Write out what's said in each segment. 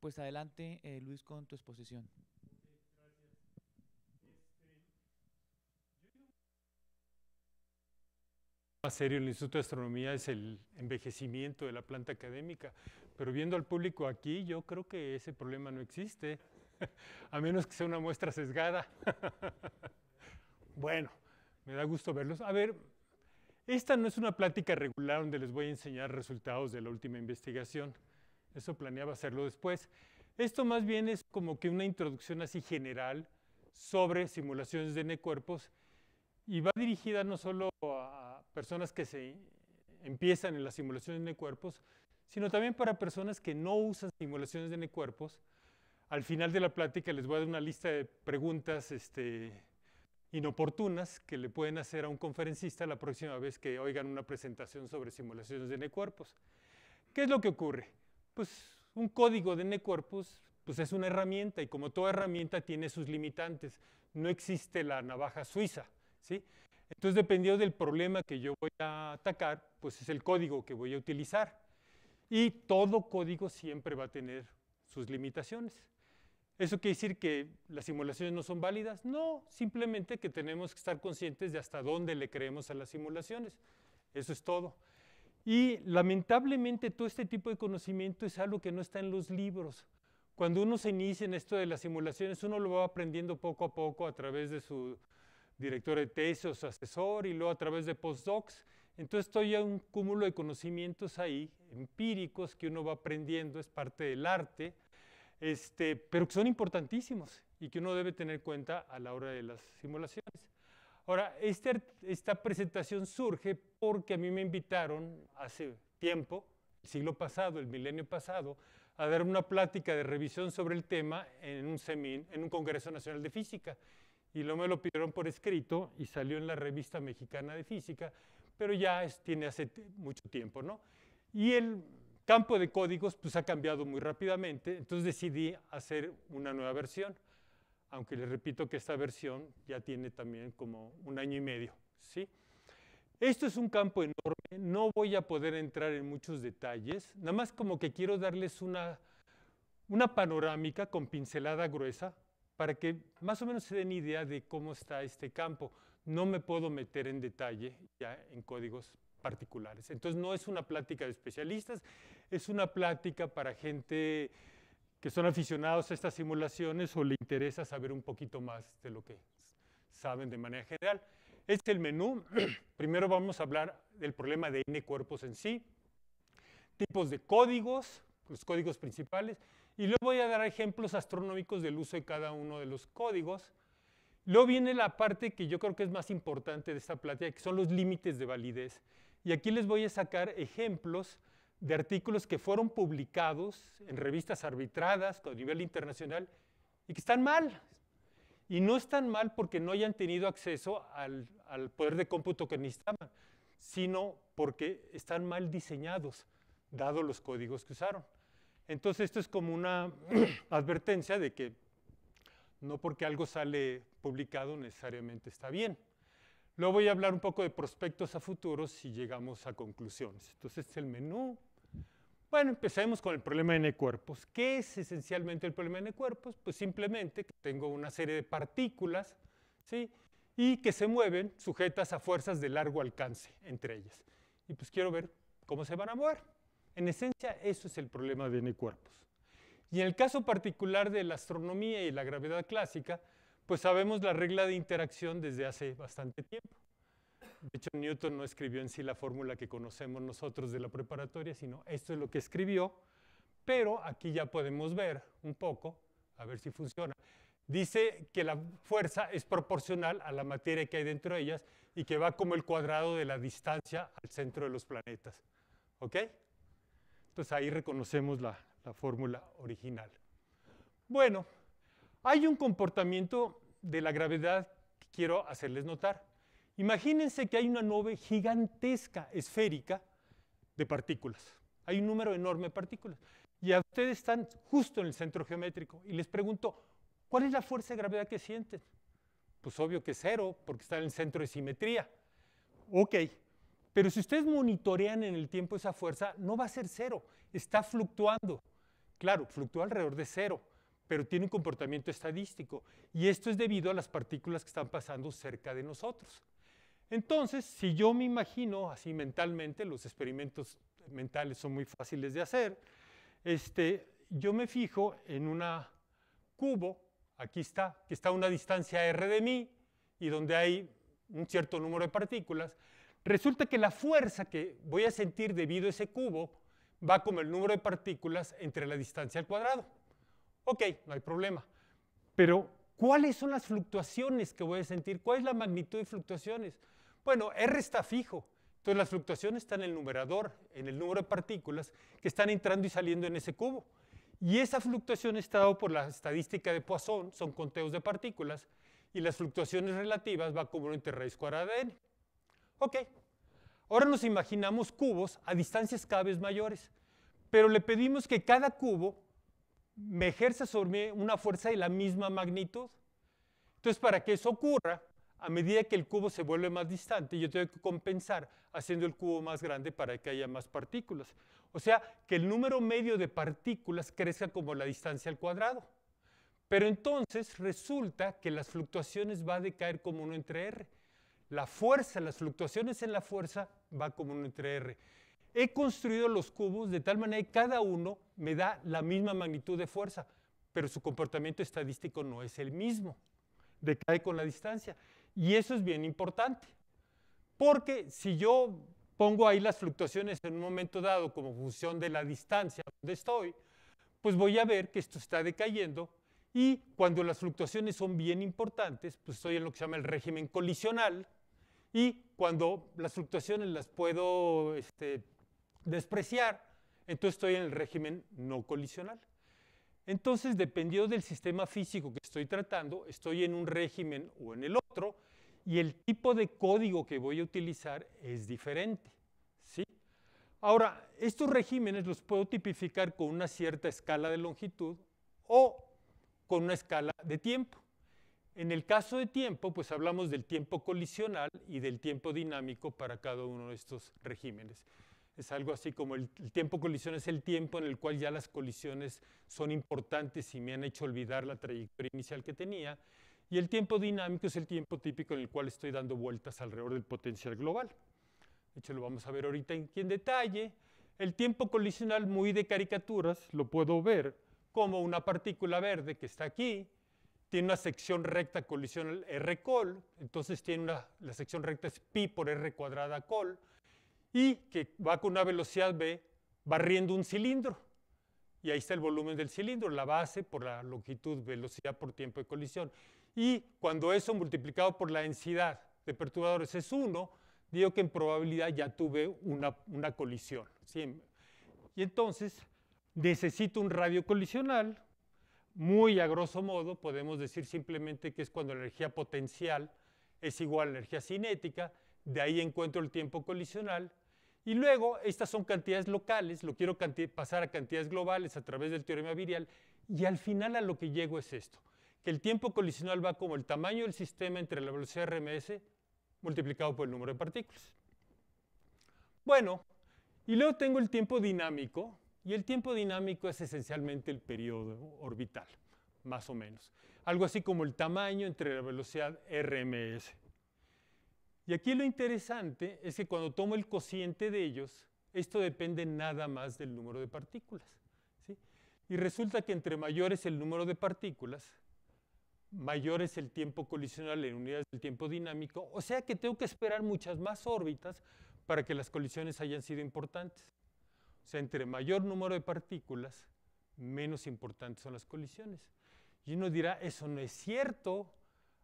Pues adelante, eh, Luis, con tu exposición. más este, serio el Instituto de Astronomía es el envejecimiento de la planta académica, pero viendo al público aquí, yo creo que ese problema no existe, a menos que sea una muestra sesgada. bueno, me da gusto verlos. A ver, esta no es una plática regular donde les voy a enseñar resultados de la última investigación. Eso planeaba hacerlo después. Esto más bien es como que una introducción así general sobre simulaciones de N cuerpos y va dirigida no solo a personas que se empiezan en las simulaciones de N cuerpos, sino también para personas que no usan simulaciones de N cuerpos. Al final de la plática les voy a dar una lista de preguntas este, inoportunas que le pueden hacer a un conferencista la próxima vez que oigan una presentación sobre simulaciones de N cuerpos. ¿Qué es lo que ocurre? pues un código de N-corpus pues es una herramienta y como toda herramienta tiene sus limitantes. No existe la navaja suiza, ¿sí? Entonces, dependiendo del problema que yo voy a atacar, pues es el código que voy a utilizar. Y todo código siempre va a tener sus limitaciones. ¿Eso quiere decir que las simulaciones no son válidas? No, simplemente que tenemos que estar conscientes de hasta dónde le creemos a las simulaciones. Eso es todo. Y lamentablemente todo este tipo de conocimiento es algo que no está en los libros. Cuando uno se inicia en esto de las simulaciones, uno lo va aprendiendo poco a poco a través de su director de tesis o su asesor y luego a través de postdocs. Entonces todo ya un cúmulo de conocimientos ahí, empíricos, que uno va aprendiendo, es parte del arte, este, pero que son importantísimos y que uno debe tener en cuenta a la hora de las simulaciones. Ahora, esta, esta presentación surge porque a mí me invitaron hace tiempo, el siglo pasado, el milenio pasado, a dar una plática de revisión sobre el tema en un, semin, en un Congreso Nacional de Física. Y luego me lo pidieron por escrito y salió en la Revista Mexicana de Física, pero ya tiene hace mucho tiempo, ¿no? Y el campo de códigos pues ha cambiado muy rápidamente, entonces decidí hacer una nueva versión aunque les repito que esta versión ya tiene también como un año y medio. ¿sí? Esto es un campo enorme, no voy a poder entrar en muchos detalles, nada más como que quiero darles una, una panorámica con pincelada gruesa para que más o menos se den idea de cómo está este campo. No me puedo meter en detalle ya en códigos particulares. Entonces no es una plática de especialistas, es una plática para gente que son aficionados a estas simulaciones o le interesa saber un poquito más de lo que saben de manera general. Este es el menú. Primero vamos a hablar del problema de n cuerpos en sí, tipos de códigos, los códigos principales, y luego voy a dar ejemplos astronómicos del uso de cada uno de los códigos. Luego viene la parte que yo creo que es más importante de esta plática, que son los límites de validez. Y aquí les voy a sacar ejemplos de artículos que fueron publicados en revistas arbitradas a nivel internacional y que están mal. Y no están mal porque no hayan tenido acceso al, al poder de cómputo que necesitaban, sino porque están mal diseñados, dado los códigos que usaron. Entonces esto es como una advertencia de que no porque algo sale publicado necesariamente está bien. Luego voy a hablar un poco de prospectos a futuros si llegamos a conclusiones. Entonces este el menú bueno, empecemos con el problema de n cuerpos. ¿Qué es esencialmente el problema de n cuerpos? Pues simplemente que tengo una serie de partículas, ¿sí? Y que se mueven sujetas a fuerzas de largo alcance entre ellas. Y pues quiero ver cómo se van a mover. En esencia, eso es el problema de n cuerpos. Y en el caso particular de la astronomía y la gravedad clásica, pues sabemos la regla de interacción desde hace bastante tiempo. De hecho, Newton no escribió en sí la fórmula que conocemos nosotros de la preparatoria, sino esto es lo que escribió, pero aquí ya podemos ver un poco, a ver si funciona. Dice que la fuerza es proporcional a la materia que hay dentro de ellas y que va como el cuadrado de la distancia al centro de los planetas. ¿Ok? Entonces ahí reconocemos la, la fórmula original. Bueno, hay un comportamiento de la gravedad que quiero hacerles notar. Imagínense que hay una nube gigantesca, esférica, de partículas. Hay un número enorme de partículas. Y a ustedes están justo en el centro geométrico. Y les pregunto, ¿cuál es la fuerza de gravedad que sienten? Pues obvio que cero, porque está en el centro de simetría. Ok, pero si ustedes monitorean en el tiempo esa fuerza, no va a ser cero, está fluctuando. Claro, fluctúa alrededor de cero, pero tiene un comportamiento estadístico. Y esto es debido a las partículas que están pasando cerca de nosotros. Entonces, si yo me imagino así mentalmente, los experimentos mentales son muy fáciles de hacer, este, yo me fijo en un cubo, aquí está, que está a una distancia r de mí y donde hay un cierto número de partículas, resulta que la fuerza que voy a sentir debido a ese cubo va como el número de partículas entre la distancia al cuadrado. Ok, no hay problema. Pero, ¿cuáles son las fluctuaciones que voy a sentir? ¿Cuál es la magnitud de fluctuaciones? Bueno, R está fijo. Entonces las fluctuaciones están en el numerador, en el número de partículas que están entrando y saliendo en ese cubo. Y esa fluctuación está dado por la estadística de Poisson, son conteos de partículas, y las fluctuaciones relativas va como una raíz cuadrada de n. Ok, ahora nos imaginamos cubos a distancias cada vez mayores, pero le pedimos que cada cubo me ejerza sobre mí una fuerza de la misma magnitud. Entonces, para que eso ocurra, a medida que el cubo se vuelve más distante, yo tengo que compensar haciendo el cubo más grande para que haya más partículas. O sea, que el número medio de partículas crezca como la distancia al cuadrado. Pero entonces resulta que las fluctuaciones van a decaer como 1 entre R. La fuerza, las fluctuaciones en la fuerza va como 1 entre R. He construido los cubos de tal manera que cada uno me da la misma magnitud de fuerza, pero su comportamiento estadístico no es el mismo. Decae con la distancia. Y eso es bien importante, porque si yo pongo ahí las fluctuaciones en un momento dado como función de la distancia donde estoy, pues voy a ver que esto está decayendo y cuando las fluctuaciones son bien importantes, pues estoy en lo que se llama el régimen colisional y cuando las fluctuaciones las puedo este, despreciar, entonces estoy en el régimen no colisional. Entonces, dependiendo del sistema físico que estoy tratando, estoy en un régimen o en el otro, y el tipo de código que voy a utilizar es diferente. ¿sí? Ahora, estos regímenes los puedo tipificar con una cierta escala de longitud o con una escala de tiempo. En el caso de tiempo, pues hablamos del tiempo colisional y del tiempo dinámico para cada uno de estos regímenes. Es algo así como el, tiempo colisión es el tiempo en el cual ya las colisiones son importantes y me han hecho olvidar la trayectoria inicial que tenía y el tiempo dinámico es el tiempo típico en el cual estoy dando vueltas alrededor del potencial global. De hecho, lo vamos a ver ahorita aquí en detalle. El tiempo colisional muy de caricaturas lo puedo ver como una partícula verde que está aquí, tiene una sección recta colisional R col, entonces tiene una, la sección recta es pi por R cuadrada col, y que va con una velocidad b barriendo un cilindro. Y ahí está el volumen del cilindro, la base por la longitud, velocidad por tiempo de colisión. Y cuando eso multiplicado por la densidad de perturbadores es 1, digo que en probabilidad ya tuve una, colisión. Y entonces necesito un radio colisional. Muy a grosso modo podemos decir simplemente que es cuando la energía potencial es igual a la energía cinética. De ahí encuentro el tiempo colisional. Y luego, estas son cantidades locales, lo quiero pasar a cantidades globales a través del teorema virial, y al final a lo que llego es esto el tiempo colisional va como el tamaño del sistema entre la velocidad RMS multiplicado por el número de partículas. Bueno, y luego tengo el tiempo dinámico, y el tiempo dinámico es esencialmente el periodo orbital, más o menos. Algo así como el tamaño entre la velocidad RMS. Y aquí lo interesante es que cuando tomo el cociente de ellos, esto depende nada más del número de partículas. ¿sí? Y resulta que entre mayor es el número de partículas, mayor es el tiempo colisional en unidades del tiempo dinámico, o sea que tengo que esperar muchas más órbitas para que las colisiones hayan sido importantes. O sea, entre mayor número de partículas, menos importantes son las colisiones. Y uno dirá, eso no es cierto.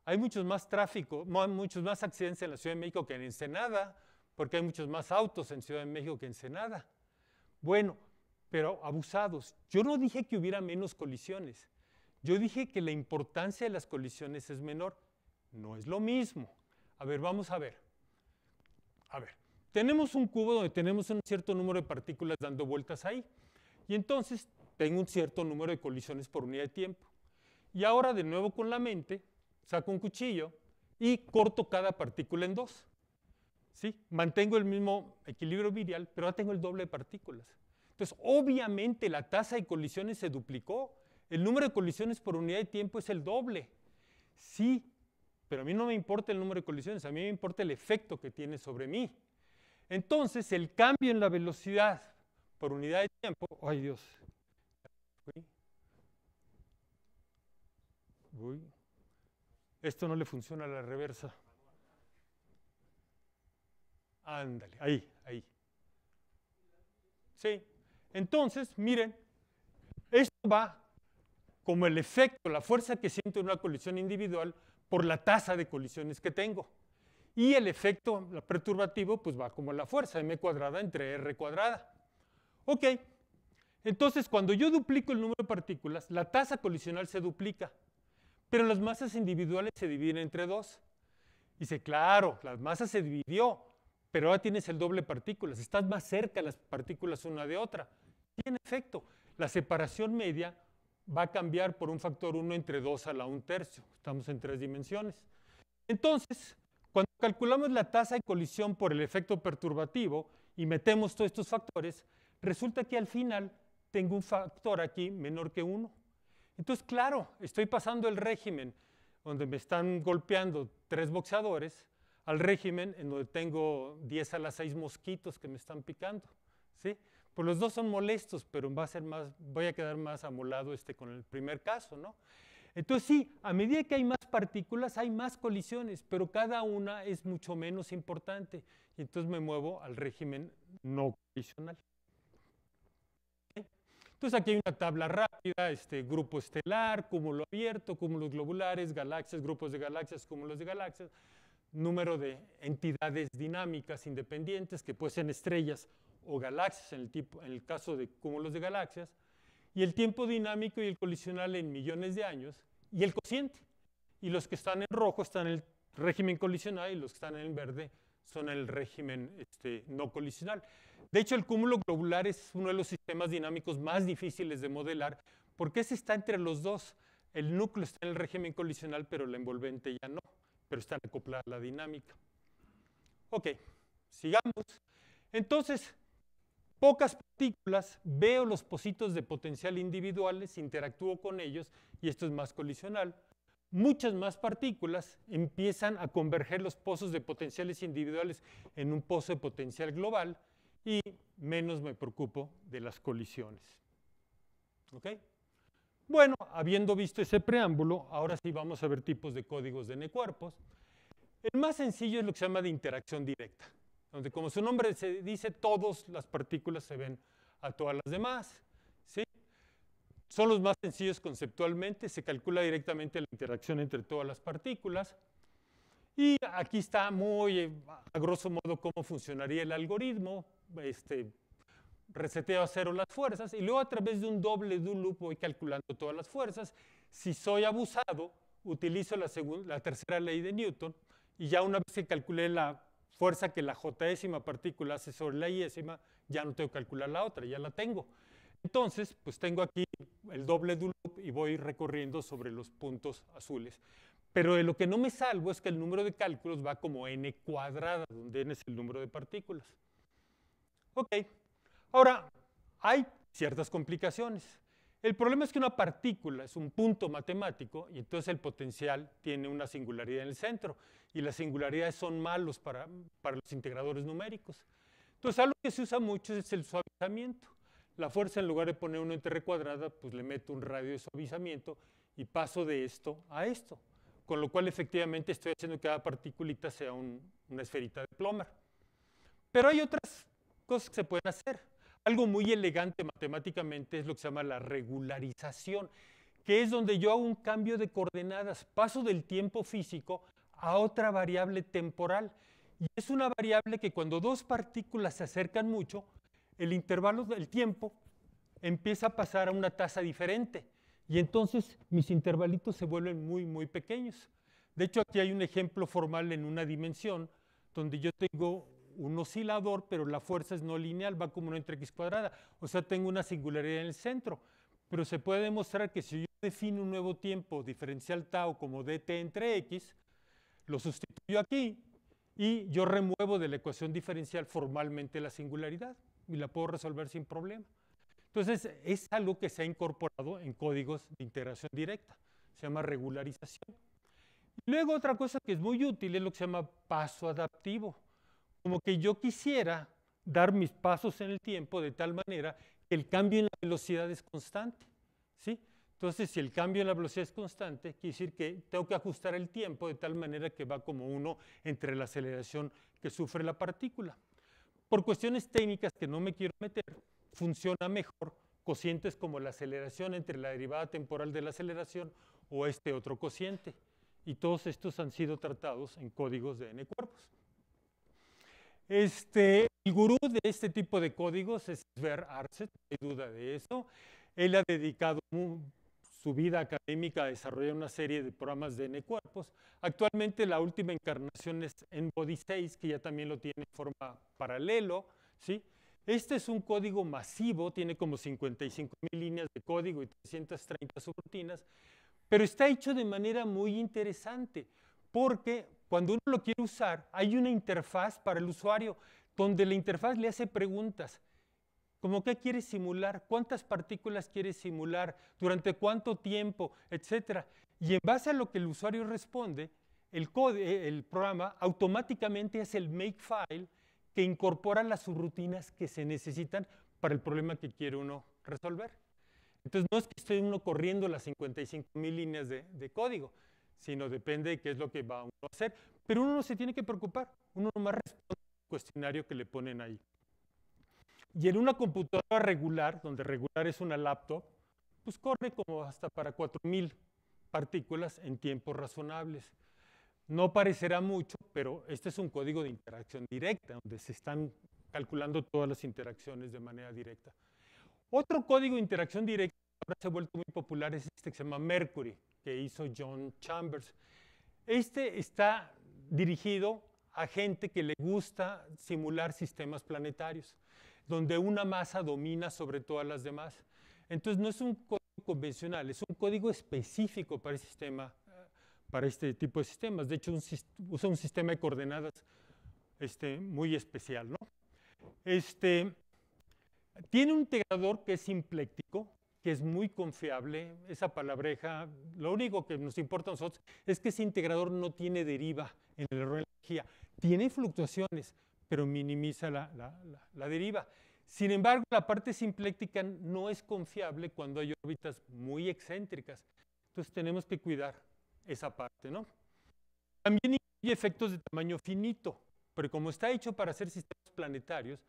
Hay muchos más tráfico, muchos más accidentes en la Ciudad de México que en Ensenada, porque hay muchos más autos en Ciudad de México que en Ensenada. Bueno, pero abusados. Yo no dije que hubiera menos colisiones. Yo dije que la importancia de las colisiones es menor. No es lo mismo. A ver, vamos a ver. A ver, tenemos un cubo donde tenemos un cierto número de partículas dando vueltas ahí. Y entonces tengo un cierto número de colisiones por unidad de tiempo. Y ahora de nuevo con la mente, saco un cuchillo y corto cada partícula en dos. ¿Sí? Mantengo el mismo equilibrio virial, pero ahora tengo el doble de partículas. Entonces, obviamente la tasa de colisiones se duplicó el número de colisiones por unidad de tiempo es el doble. Sí, pero a mí no me importa el número de colisiones, a mí me importa el efecto que tiene sobre mí. Entonces, el cambio en la velocidad por unidad de tiempo, ay Dios, esto no le funciona a la reversa. Ándale, ahí, ahí. Sí, entonces, miren, esto va como el efecto, la fuerza que siento en una colisión individual por la tasa de colisiones que tengo. Y el efecto la perturbativo pues va como la fuerza, m cuadrada entre r cuadrada. Ok, entonces cuando yo duplico el número de partículas, la tasa colisional se duplica, pero las masas individuales se dividen entre dos. Dice, claro, la masa se dividió, pero ahora tienes el doble de partículas, estás más cerca las partículas una de otra. Y en efecto, la separación media va a cambiar por un factor 1 entre 2 a la 1 tercio. Estamos en tres dimensiones. Entonces, cuando calculamos la tasa de colisión por el efecto perturbativo y metemos todos estos factores, resulta que al final tengo un factor aquí menor que 1. Entonces, claro, estoy pasando el régimen donde me están golpeando tres boxeadores al régimen en donde tengo 10 a las 6 mosquitos que me están picando. ¿sí? Pues los dos son molestos, pero va a ser más, voy a quedar más amolado este con el primer caso, ¿no? Entonces sí, a medida que hay más partículas, hay más colisiones, pero cada una es mucho menos importante. Y entonces me muevo al régimen no colisional. Entonces aquí hay una tabla rápida, este, grupo estelar, cúmulo abierto, cúmulos globulares, galaxias, grupos de galaxias, cúmulos de galaxias, número de entidades dinámicas independientes que pueden ser estrellas o galaxias en el, tipo, en el caso de cúmulos de galaxias, y el tiempo dinámico y el colisional en millones de años, y el cociente. Y los que están en rojo están en el régimen colisional y los que están en verde son el régimen este, no colisional. De hecho, el cúmulo globular es uno de los sistemas dinámicos más difíciles de modelar porque ese está entre los dos. El núcleo está en el régimen colisional, pero la envolvente ya no, pero está acoplada a la dinámica. Ok, sigamos. Entonces, pocas partículas, veo los positos de potencial individuales, interactúo con ellos y esto es más colisional. Muchas más partículas empiezan a converger los pozos de potenciales individuales en un pozo de potencial global y menos me preocupo de las colisiones. Bueno, habiendo visto ese preámbulo, ahora sí vamos a ver tipos de códigos de n cuerpos. El más sencillo es lo que se llama de interacción directa donde como su nombre se dice, todas las partículas se ven a todas las demás. Son los más sencillos conceptualmente, se calcula directamente la interacción entre todas las partículas. Y aquí está muy eh, a grosso modo cómo funcionaría el algoritmo, este, reseteo a cero las fuerzas y luego a través de un doble do loop voy calculando todas las fuerzas. Si soy abusado, utilizo la, la tercera ley de Newton y ya una vez que calculé la fuerza que la j partícula hace sobre la i ya no tengo que calcular la otra, ya la tengo. Entonces, pues tengo aquí el doble de loop y voy recorriendo sobre los puntos azules. Pero de lo que no me salvo es que el número de cálculos va como n cuadrada, donde n es el número de partículas. Ok, ahora hay ciertas complicaciones. El problema es que una partícula es un punto matemático y entonces el potencial tiene una singularidad en el centro y las singularidades son malos para, para los integradores numéricos. Entonces algo que se usa mucho es el suavizamiento. La fuerza en lugar de poner uno entre cuadrada, pues le meto un radio de suavizamiento y paso de esto a esto. Con lo cual efectivamente estoy haciendo que cada partículita sea una esferita de Plomer. Pero hay otras cosas que se pueden hacer algo muy elegante matemáticamente es lo que se llama la regularización, que es donde yo hago un cambio de coordenadas, paso del tiempo físico a otra variable temporal. Y es una variable que cuando dos partículas se acercan mucho, el intervalo del tiempo empieza a pasar a una tasa diferente. Y entonces mis intervalitos se vuelven muy, muy pequeños. De hecho, aquí hay un ejemplo formal en una dimensión donde yo tengo un oscilador, pero la fuerza es no lineal, va como 1 entre x cuadrada. O sea, tengo una singularidad en el centro. Pero se puede demostrar que si yo defino un nuevo tiempo diferencial tau como dt entre x, lo sustituyo aquí y yo remuevo de la ecuación diferencial formalmente la singularidad y la puedo resolver sin problema. Entonces, es algo que se ha incorporado en códigos de integración directa. Se llama regularización. Luego otra cosa que es muy útil es lo que se llama paso adaptivo como que yo quisiera dar mis pasos en el tiempo de tal manera que el cambio en la velocidad es constante. ¿sí? Entonces, si el cambio en la velocidad es constante, quiere decir que tengo que ajustar el tiempo de tal manera que va como uno entre la aceleración que sufre la partícula. Por cuestiones técnicas que no me quiero meter, funciona mejor cocientes como la aceleración entre la derivada temporal de la aceleración o este otro cociente. Y todos estos han sido tratados en códigos de n cuerpos. Este, el gurú de este tipo de códigos es Sver Arset, no hay duda de eso. Él ha dedicado su vida académica a desarrollar una serie de programas de N-cuerpos. Actualmente la última encarnación es en Body 6, que ya también lo tiene en forma paralelo. ¿sí? Este es un código masivo, tiene como 55 mil líneas de código y 330 subrutinas, pero está hecho de manera muy interesante, porque cuando uno lo quiere usar, hay una interfaz para el usuario donde la interfaz le hace preguntas. Como qué quiere simular, cuántas partículas quiere simular, durante cuánto tiempo, etcétera. Y en base a lo que el usuario responde, el, eh, programa automáticamente es el makefile que incorpora las subrutinas que se necesitan para el problema que quiere uno resolver. Entonces no es que esté uno corriendo las 55,000 líneas de código, sino depende de qué es lo que va uno a hacer. Pero uno no se tiene que preocupar, uno nomás responde al cuestionario que le ponen ahí. Y en una computadora regular, donde regular es una laptop, pues corre como hasta para 4.000 partículas en tiempos razonables. No parecerá mucho, pero este es un código de interacción directa, donde se están calculando todas las interacciones de manera directa. Otro código de interacción directa que ahora se ha vuelto muy popular es este que se llama Mercury que hizo John Chambers. Este está dirigido a gente que le gusta simular sistemas planetarios, donde una masa domina sobre todas las demás. Entonces no es un código convencional, es un código específico para, el sistema, eh, para este tipo de sistemas. De hecho, usa un sistema de coordenadas este, muy especial. ¿no? Este, tiene un integrador que es simpléctico, que es muy confiable. Esa palabreja, lo único que nos importa a nosotros es que ese integrador no tiene deriva en el error de energía. Tiene fluctuaciones, pero minimiza la, deriva. Sin embargo, la parte simpléctica no es confiable cuando hay órbitas muy excéntricas. Entonces tenemos que cuidar esa parte, ¿no? También hay efectos de tamaño finito, pero como está hecho para hacer sistemas planetarios,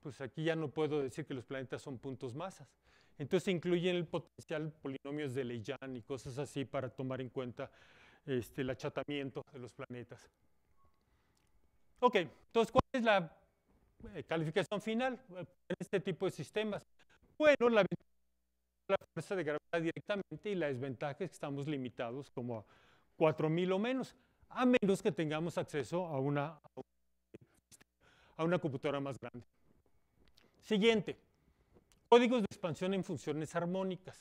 pues aquí ya no puedo decir que los planetas son puntos masas. Entonces incluyen el potencial polinomios de Leyán y cosas así para tomar en cuenta este, el achatamiento de los planetas. Ok, entonces, ¿cuál es la eh, calificación final eh, en este tipo de sistemas? Bueno, la ventaja es la fuerza de gravedad directamente y la desventaja es que estamos limitados como a 4.000 o menos, a menos que tengamos acceso a una, a una computadora más grande. Siguiente. Códigos de expansión en funciones armónicas.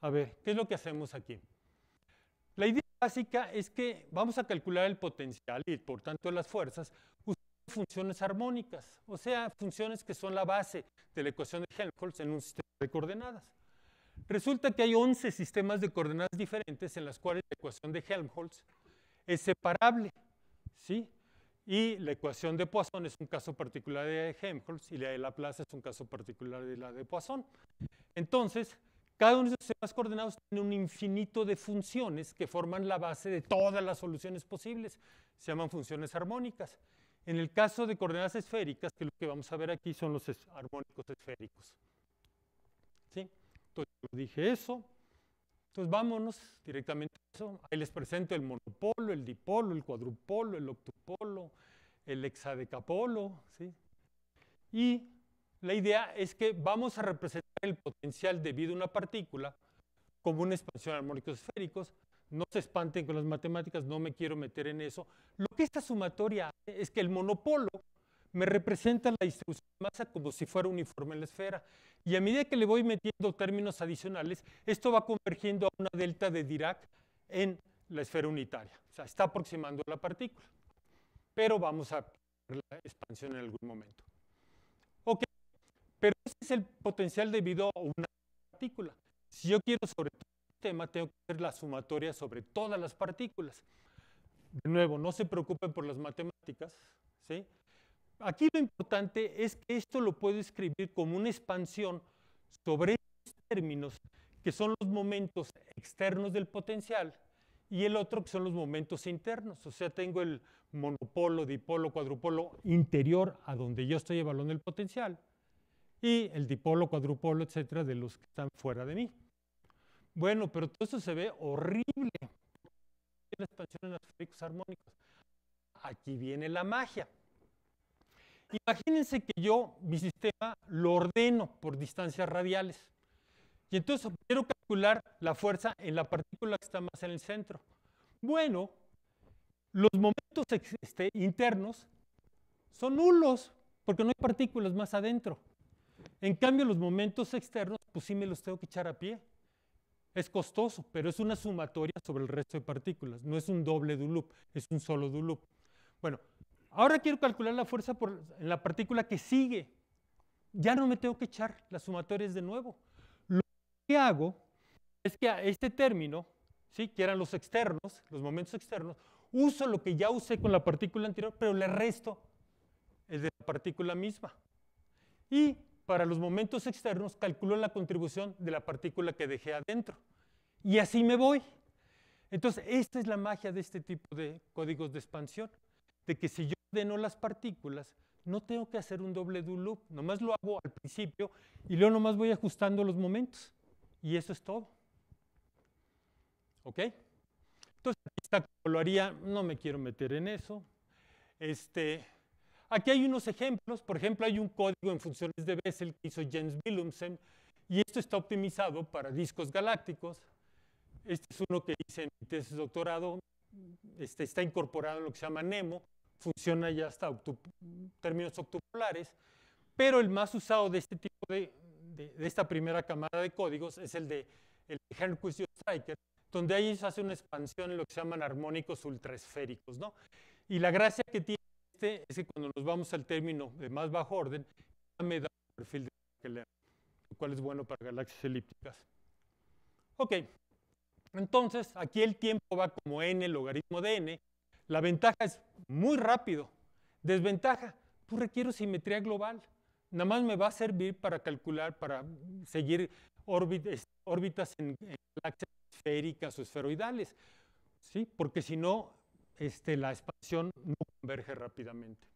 A ver, ¿qué es lo que hacemos aquí? La idea básica es que vamos a calcular el potencial y por tanto las fuerzas usando funciones armónicas, o sea, funciones que son la base de la ecuación de Helmholtz en un sistema de coordenadas. Resulta que hay 11 sistemas de coordenadas diferentes en las cuales la ecuación de Helmholtz es separable, ¿sí? Y la ecuación de Poisson es un caso particular de Helmholtz y la de Laplace es un caso particular de la de Poisson. Entonces, cada uno de esos sistemas coordenados tiene un infinito de funciones que forman la base de todas las soluciones posibles. Se llaman funciones armónicas. En el caso de coordenadas esféricas, que lo que vamos a ver aquí son los armónicos esféricos. ¿Sí? Entonces, dije eso. Entonces vámonos directamente a eso. Ahí les presento el monopolo, el dipolo, el cuadrupolo, el octupolo, el hexadecapolo. ¿sí? Y la idea es que vamos a representar el potencial debido a una partícula como una expansión de armónicos esféricos. No se espanten con las matemáticas, no me quiero meter en eso. Lo que esta sumatoria hace es que el monopolo me representa la distribución de masa como si fuera uniforme en la esfera. Y a medida que le voy metiendo términos adicionales, esto va convergiendo a una delta de Dirac en la esfera unitaria. O sea, está aproximando la partícula. Pero vamos a ver la expansión en algún momento. Ok, pero ese es el potencial debido a una partícula. Si yo quiero sobre todo el tema, tengo que hacer la sumatoria sobre todas las partículas. De nuevo, no se preocupen por las matemáticas, ¿sí? Aquí lo importante es que esto lo puedo escribir como una expansión sobre términos, que son los momentos externos del potencial, y el otro que son los momentos internos. O sea, tengo el monopolo, dipolo, cuadrupolo interior a donde yo estoy evaluando el potencial, y el dipolo, cuadrupolo, etcétera, de los que están fuera de mí. Bueno, pero todo esto se ve horrible. La expansión en los armónicos. Aquí viene la magia. Imagínense que yo mi sistema lo ordeno por distancias radiales. Y entonces quiero calcular la fuerza en la partícula que está más en el centro. Bueno, los momentos este, internos son nulos porque no hay partículas más adentro. En cambio, los momentos externos, pues sí me los tengo que echar a pie. Es costoso, pero es una sumatoria sobre el resto de partículas. No es un doble loop, es un solo loop. Bueno, Ahora quiero calcular la fuerza por la partícula que sigue. Ya no me tengo que echar las sumatorias de nuevo. Lo que hago es que a este término, ¿sí? que eran los externos, los momentos externos, uso lo que ya usé con la partícula anterior, pero le resto el de la partícula misma. Y para los momentos externos calculo la contribución de la partícula que dejé adentro. Y así me voy. Entonces, esta es la magia de este tipo de códigos de expansión, de que si yo ordeno las partículas, no tengo que hacer un doble do loop, nomás lo hago al principio y luego nomás voy ajustando los momentos. Y eso es todo. ¿Ok? Entonces, aquí está lo haría, no me quiero meter en eso. Este, aquí hay unos ejemplos, por ejemplo, hay un código en funciones de Bessel que hizo James Willumsen y esto está optimizado para discos galácticos. Este es uno que hice en mi tesis de doctorado, este, está incorporado en lo que se llama NEMO, funciona ya hasta términos octupolares, pero el más usado de este tipo de, de, esta primera cámara de códigos es el de el Hernquist donde ahí se hace una expansión en lo que se llaman armónicos ultraesféricos. ¿no? Y la gracia que tiene este es que cuando nos vamos al término de más bajo orden, ya me da un perfil de lo cual es bueno para galaxias elípticas. Ok, entonces aquí el tiempo va como n logaritmo de n. La ventaja es muy rápido. Desventaja, pues requiero simetría global. Nada más me va a servir para calcular, para seguir órbitas, en, galaxias esféricas o esferoidales, ¿sí? porque si no, este, la expansión no converge rápidamente.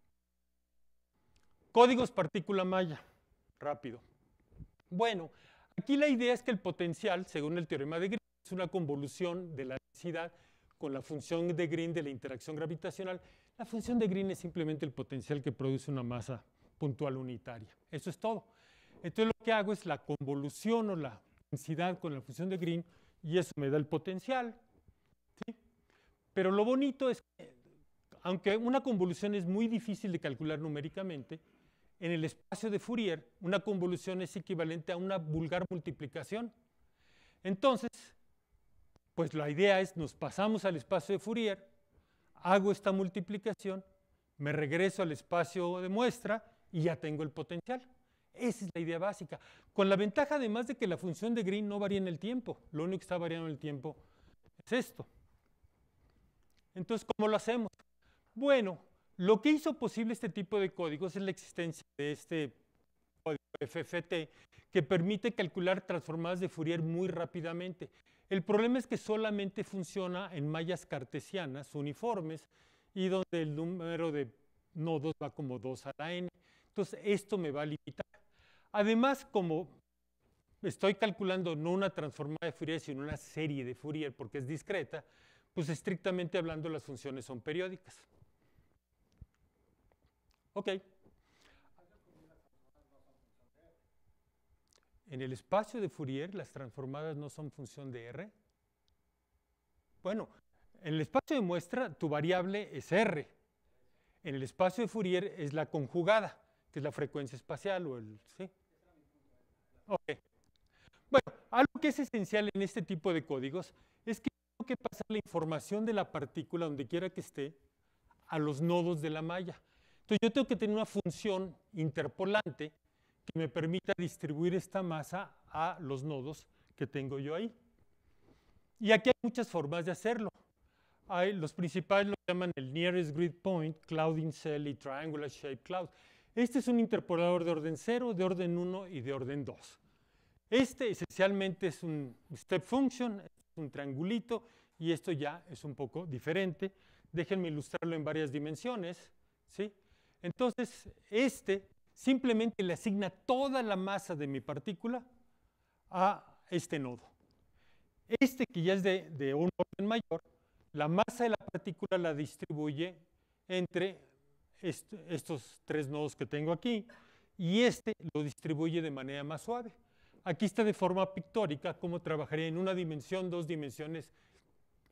Códigos partícula malla rápido. Bueno, aquí la idea es que el potencial, según el teorema de Green, es una convolución de la densidad con la función de Green de la interacción gravitacional. La función de Green es simplemente el potencial que produce una masa puntual unitaria. Eso es todo. Entonces lo que hago es la convolución o la densidad con la función de Green y eso me da el potencial. Pero lo bonito es que, aunque una convolución es muy difícil de calcular numéricamente, en el espacio de Fourier una convolución es equivalente a una vulgar multiplicación. Entonces, pues la idea es nos pasamos al espacio de Fourier, hago esta multiplicación, me regreso al espacio de muestra y ya tengo el potencial. Esa es la idea básica. Con la ventaja además de que la función de Green no varía en el tiempo. Lo único que está variando en el tiempo es esto. Entonces, ¿cómo lo hacemos? Bueno, lo que hizo posible este tipo de códigos es la existencia de este código FFT que permite calcular transformadas de Fourier muy rápidamente. El problema es que solamente funciona en mallas cartesianas uniformes y donde el número de nodos va como 2 a la n. Entonces, esto me va a limitar. Además, como estoy calculando no una transformada de Fourier, sino una serie de Fourier, porque es discreta, pues estrictamente hablando las funciones son periódicas. Ok. En el espacio de Fourier, las transformadas no son función de R. Bueno, en el espacio de muestra, tu variable es R. En el espacio de Fourier es la conjugada, que es la frecuencia espacial o el... ¿sí? Bueno, algo que es esencial en este tipo de códigos es que tengo que pasar la información de la partícula, donde quiera que esté, a los nodos de la malla. Entonces yo tengo que tener una función interpolante que me permita distribuir esta masa a los nodos que tengo yo ahí. Y aquí hay muchas formas de hacerlo. los principales lo llaman el Nearest Grid Point, clouding cell y Triangular Shape Cloud. Este es un interpolador de orden 0, de orden 1 y de orden 2. Este esencialmente es un step function, es un triangulito, y esto ya es un poco diferente. Déjenme ilustrarlo en varias dimensiones. ¿sí? Entonces, este simplemente le asigna toda la masa de mi partícula a este nodo. Este que ya es de, un orden mayor, la masa de la partícula la distribuye entre estos tres nodos que tengo aquí y este lo distribuye de manera más suave. Aquí está de forma pictórica cómo trabajaría en una dimensión, dos dimensiones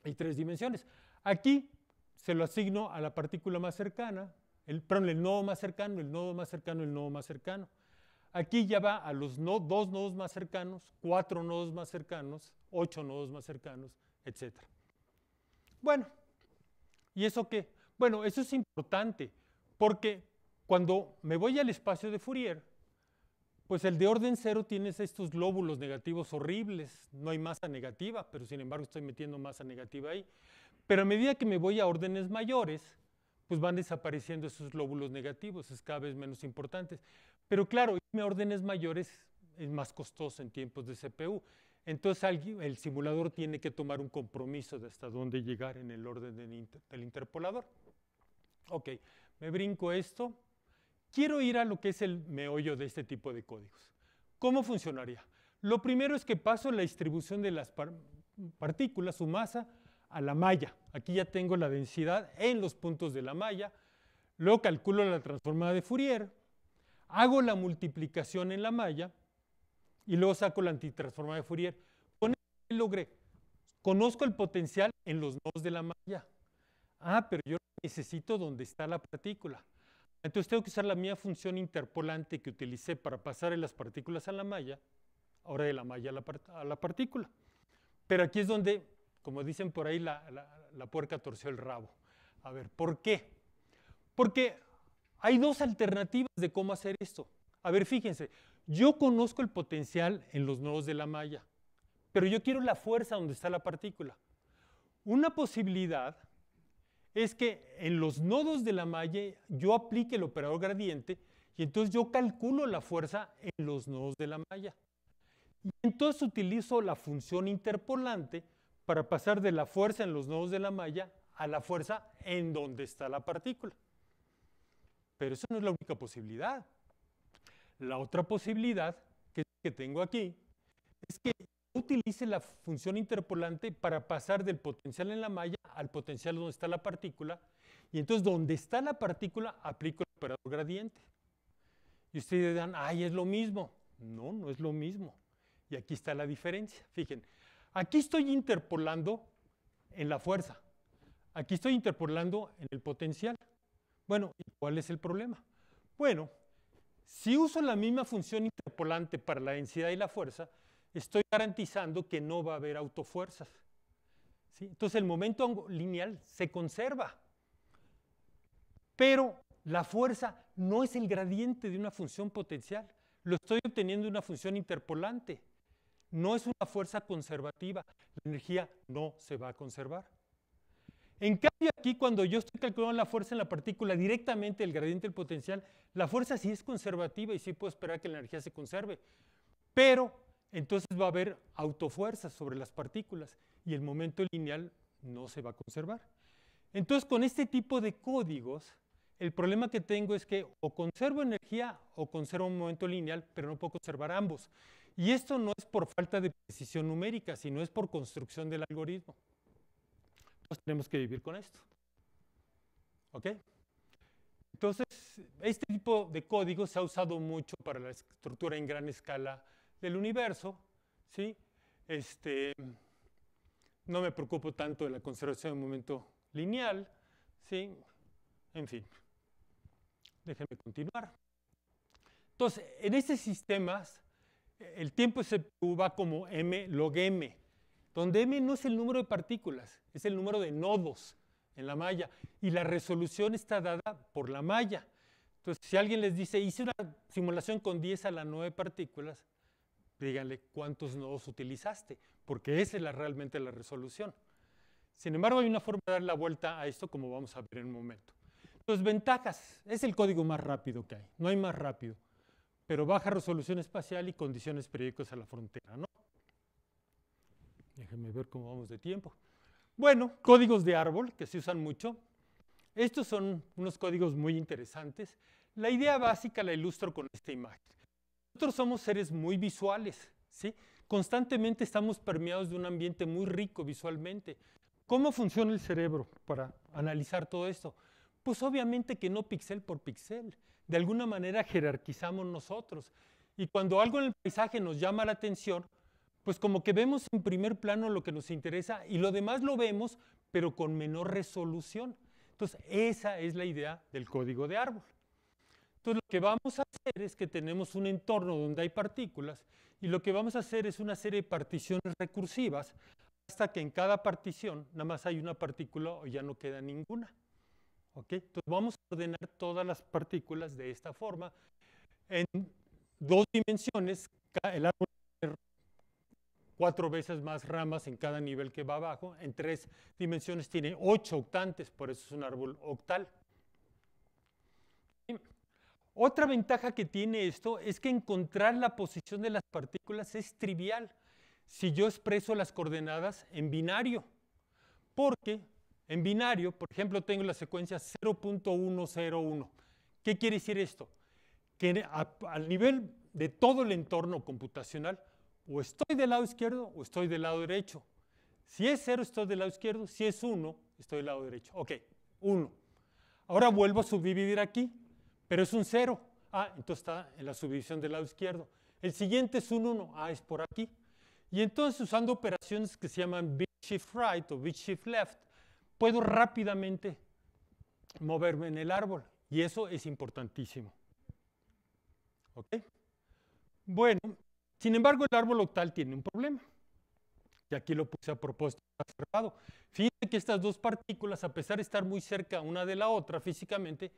y tres dimensiones. Aquí se lo asigno a la partícula más cercana, el, perdón, el nodo más cercano, el nodo más cercano, el nodo más cercano. Aquí ya va a los dos nodos más cercanos, cuatro nodos más cercanos, ocho nodos más cercanos, etcétera. Bueno, ¿y eso qué? Bueno, eso es importante, porque cuando me voy al espacio de Fourier, pues el de orden cero tienes estos lóbulos negativos horribles, no hay masa negativa, pero sin embargo estoy metiendo masa negativa ahí. Pero a medida que me voy a órdenes mayores, pues van desapareciendo esos lóbulos negativos, es cada vez menos importantes. Pero claro, irme a órdenes mayores es más costoso en tiempos de CPU. Entonces el simulador tiene que tomar un compromiso de hasta dónde llegar en el orden del, interpolador. Ok, me brinco esto. Quiero ir a lo que es el meollo de este tipo de códigos. ¿Cómo funcionaría? Lo primero es que paso la distribución de las partículas, su masa, a la malla. Aquí ya tengo la densidad en los puntos de la malla. Luego calculo la transformada de Fourier, hago la multiplicación en la malla y luego saco la antitransformada de Fourier. Con eso logré. Conozco el potencial en los nodos de la malla. Ah, pero yo necesito donde está la partícula. Entonces tengo que usar la misma función interpolante que utilicé para pasar las partículas a la malla, ahora de la malla a la partícula. Pero aquí es donde como dicen por ahí, la, puerca torció el rabo. A ver, ¿por qué? Porque hay dos alternativas de cómo hacer esto. A ver, fíjense, yo conozco el potencial en los nodos de la malla, pero yo quiero la fuerza donde está la partícula. Una posibilidad es que en los nodos de la malla yo aplique el operador gradiente y entonces yo calculo la fuerza en los nodos de la malla. Y entonces utilizo la función interpolante para pasar de la fuerza en los nodos de la malla a la fuerza en donde está la partícula. Pero eso no es la única posibilidad. La otra posibilidad que, tengo aquí es que utilice la función interpolante para pasar del potencial en la malla al potencial donde está la partícula, y entonces donde está la partícula aplico el operador gradiente. Y ustedes dan, ay, es lo mismo. No, no es lo mismo. Y aquí está la diferencia. Fíjense, Aquí estoy interpolando en la fuerza. Aquí estoy interpolando en el potencial. Bueno, ¿y cuál es el problema? Bueno, si uso la misma función interpolante para la densidad y la fuerza, estoy garantizando que no va a haber autofuerzas. Entonces el momento lineal se conserva. Pero la fuerza no es el gradiente de una función potencial. Lo estoy obteniendo de una función interpolante no es una fuerza conservativa, la energía no se va a conservar. En cambio aquí, cuando yo estoy calculando la fuerza en la partícula directamente el gradiente del potencial, la fuerza sí es conservativa y sí puedo esperar que la energía se conserve, pero entonces va a haber autofuerzas sobre las partículas y el momento lineal no se va a conservar. Entonces, con este tipo de códigos, el problema que tengo es que o conservo energía o conservo un momento lineal, pero no puedo conservar ambos. Y esto no es por falta de precisión numérica, sino es por construcción del algoritmo. Entonces tenemos que vivir con esto. ¿Ok? Entonces, este tipo de código se ha usado mucho para la estructura en gran escala del universo. ¿sí? Este, no me preocupo tanto de la conservación de momento lineal. ¿sí? En fin, déjenme continuar. Entonces, en estos sistemas el tiempo se va como m log m, donde m no es el número de partículas, es el número de nodos en la malla. Y la resolución está dada por la malla. Entonces, si alguien les dice, hice una simulación con 10 a la 9 partículas, díganle cuántos nodos utilizaste, porque esa es realmente la resolución. Sin embargo, hay una forma de dar la vuelta a esto, como vamos a ver en un momento. Entonces, ventajas, es el código más rápido que hay, no hay más rápido pero baja resolución espacial y condiciones periódicas a la frontera. ¿no? Déjenme ver cómo vamos de tiempo. Bueno, códigos de árbol que se usan mucho. Estos son unos códigos muy interesantes. La idea básica la ilustro con esta imagen. Nosotros somos seres muy visuales, ¿sí? Constantemente estamos permeados de un ambiente muy rico visualmente. ¿Cómo funciona el cerebro para analizar todo esto? Pues obviamente que no pixel por pixel, de alguna manera jerarquizamos nosotros. Y cuando algo en el paisaje nos llama la atención, pues como que vemos en primer plano lo que nos interesa y lo demás lo vemos, pero con menor resolución. Entonces, esa es la idea del código de árbol. Entonces, lo que vamos a hacer es que tenemos un entorno donde hay partículas y lo que vamos a hacer es una serie de particiones recursivas hasta que en cada partición nada más hay una partícula o ya no queda ninguna. ¿Ok? Entonces, vamos ordenar todas las partículas de esta forma en dos dimensiones. El árbol tiene cuatro veces más ramas en cada nivel que va abajo. En tres dimensiones tiene ocho octantes, por eso es un árbol octal. Otra ventaja que tiene esto es que encontrar la posición de las partículas es trivial si yo expreso las coordenadas en binario, porque en binario, por ejemplo, tengo la secuencia 0.101. ¿Qué quiere decir esto? Que al nivel de todo el entorno computacional, o estoy del lado izquierdo o estoy del lado derecho. Si es 0, estoy del lado izquierdo. Si es 1, estoy del lado derecho. Ok, 1. Ahora vuelvo a subdividir aquí, pero es un 0. Ah, entonces está en la subdivisión del lado izquierdo. El siguiente es un 1. Ah, es por aquí. Y entonces usando operaciones que se llaman bit shift right o bit shift left, puedo rápidamente moverme en el árbol y eso es importantísimo. ¿Ok? Bueno, sin embargo el árbol octal tiene un problema y aquí lo puse a propósito Fíjense que estas dos partículas, a pesar de estar muy cerca una de la otra físicamente,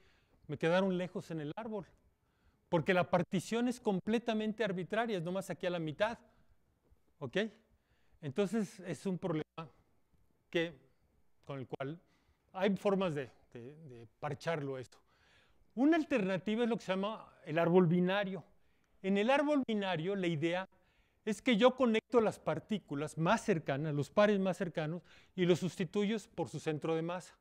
me quedaron lejos en el árbol, porque la partición es completamente arbitraria, es nomás aquí a la mitad. ¿Ok? Entonces es un problema que con el cual hay formas de, parcharlo esto. Una alternativa es lo que se llama el árbol binario. En el árbol binario la idea es que yo conecto las partículas más cercanas, los pares más cercanos, y los sustituyo por su centro de masa.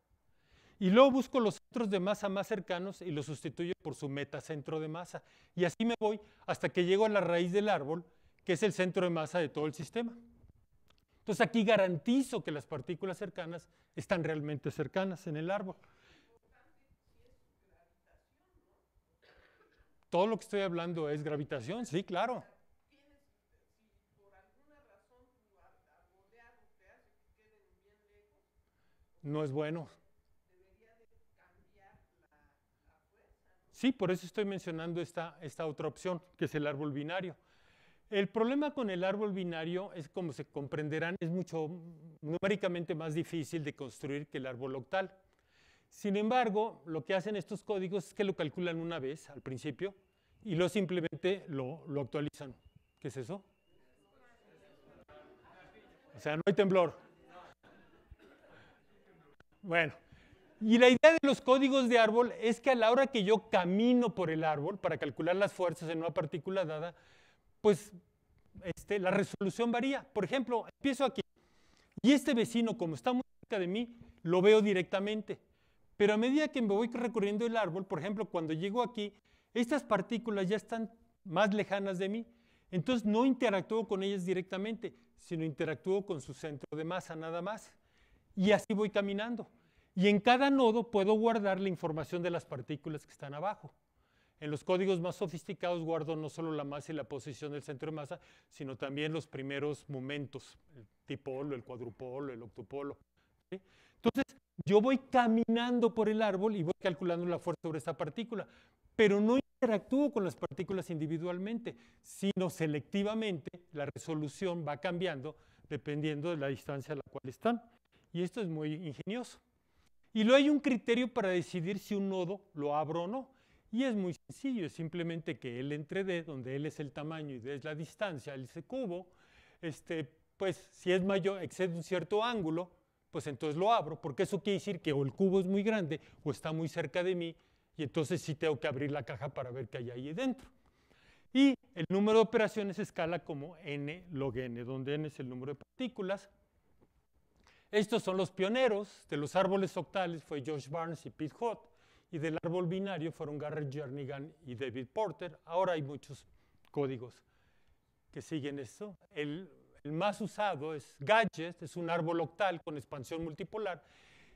Y luego busco los centros de masa más cercanos y los sustituyo por su metacentro de masa. Y así me voy hasta que llego a la raíz del árbol, que es el centro de masa de todo el sistema. Entonces aquí garantizo que las partículas cercanas están realmente cercanas en el árbol. Todo lo que estoy hablando es gravitación, sí, claro. No es bueno. Sí, por eso estoy mencionando esta, esta otra opción, que es el árbol binario. El problema con el árbol binario es, como se comprenderán, es mucho numéricamente más difícil de construir que el árbol octal. Sin embargo, lo que hacen estos códigos es que lo calculan una vez al principio y lo simplemente lo, lo actualizan. ¿Qué es eso? O sea, no hay temblor. Bueno, y la idea de los códigos de árbol es que a la hora que yo camino por el árbol para calcular las fuerzas en una partícula dada, pues este, la resolución varía. Por ejemplo, empiezo aquí y este vecino, como está muy cerca de mí, lo veo directamente. Pero a medida que me voy recorriendo el árbol, por ejemplo, cuando llego aquí, estas partículas ya están más lejanas de mí. Entonces no interactúo con ellas directamente, sino interactúo con su centro de masa nada más. Y así voy caminando. Y en cada nodo puedo guardar la información de las partículas que están abajo. En los códigos más sofisticados guardo no solo la masa y la posición del centro de masa, sino también los primeros momentos, el dipolo, el cuadrupolo, el octupolo. Entonces, yo voy caminando por el árbol y voy calculando la fuerza sobre esta partícula, pero no interactúo con las partículas individualmente, sino selectivamente la resolución va cambiando dependiendo de la distancia a la cual están. Y esto es muy ingenioso. Y luego hay un criterio para decidir si un nodo lo abro o no. Y es muy sencillo, es simplemente que L entre D, donde L es el tamaño y D es la distancia, ese cubo, este, pues si es mayor, excede un cierto ángulo, pues entonces lo abro, porque eso quiere decir que o el cubo es muy grande o está muy cerca de mí, y entonces sí tengo que abrir la caja para ver qué hay ahí dentro. Y el número de operaciones escala como n log n, donde n es el número de partículas. Estos son los pioneros de los árboles octales, fue George Barnes y Pete Hott y del árbol binario fueron Garrett Jernigan y David Porter. Ahora hay muchos códigos que siguen esto. El, más usado es Gadget, es un árbol octal con expansión multipolar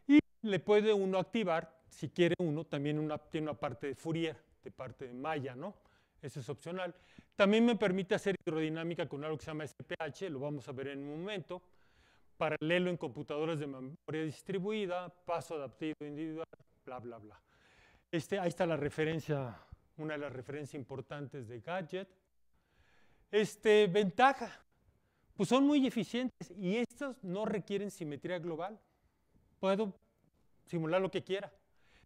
y le puede uno activar, si quiere uno, también tiene una parte de Fourier, de parte de Maya, ¿no? Eso es opcional. También me permite hacer hidrodinámica con algo que se llama SPH, lo vamos a ver en un momento. Paralelo en computadoras de memoria distribuida, paso adaptivo individual, bla, bla, bla. Este, ahí está la referencia, una de las referencias importantes de Gadget. Este, ventaja, pues son muy eficientes y estos no requieren simetría global. Puedo simular lo que quiera.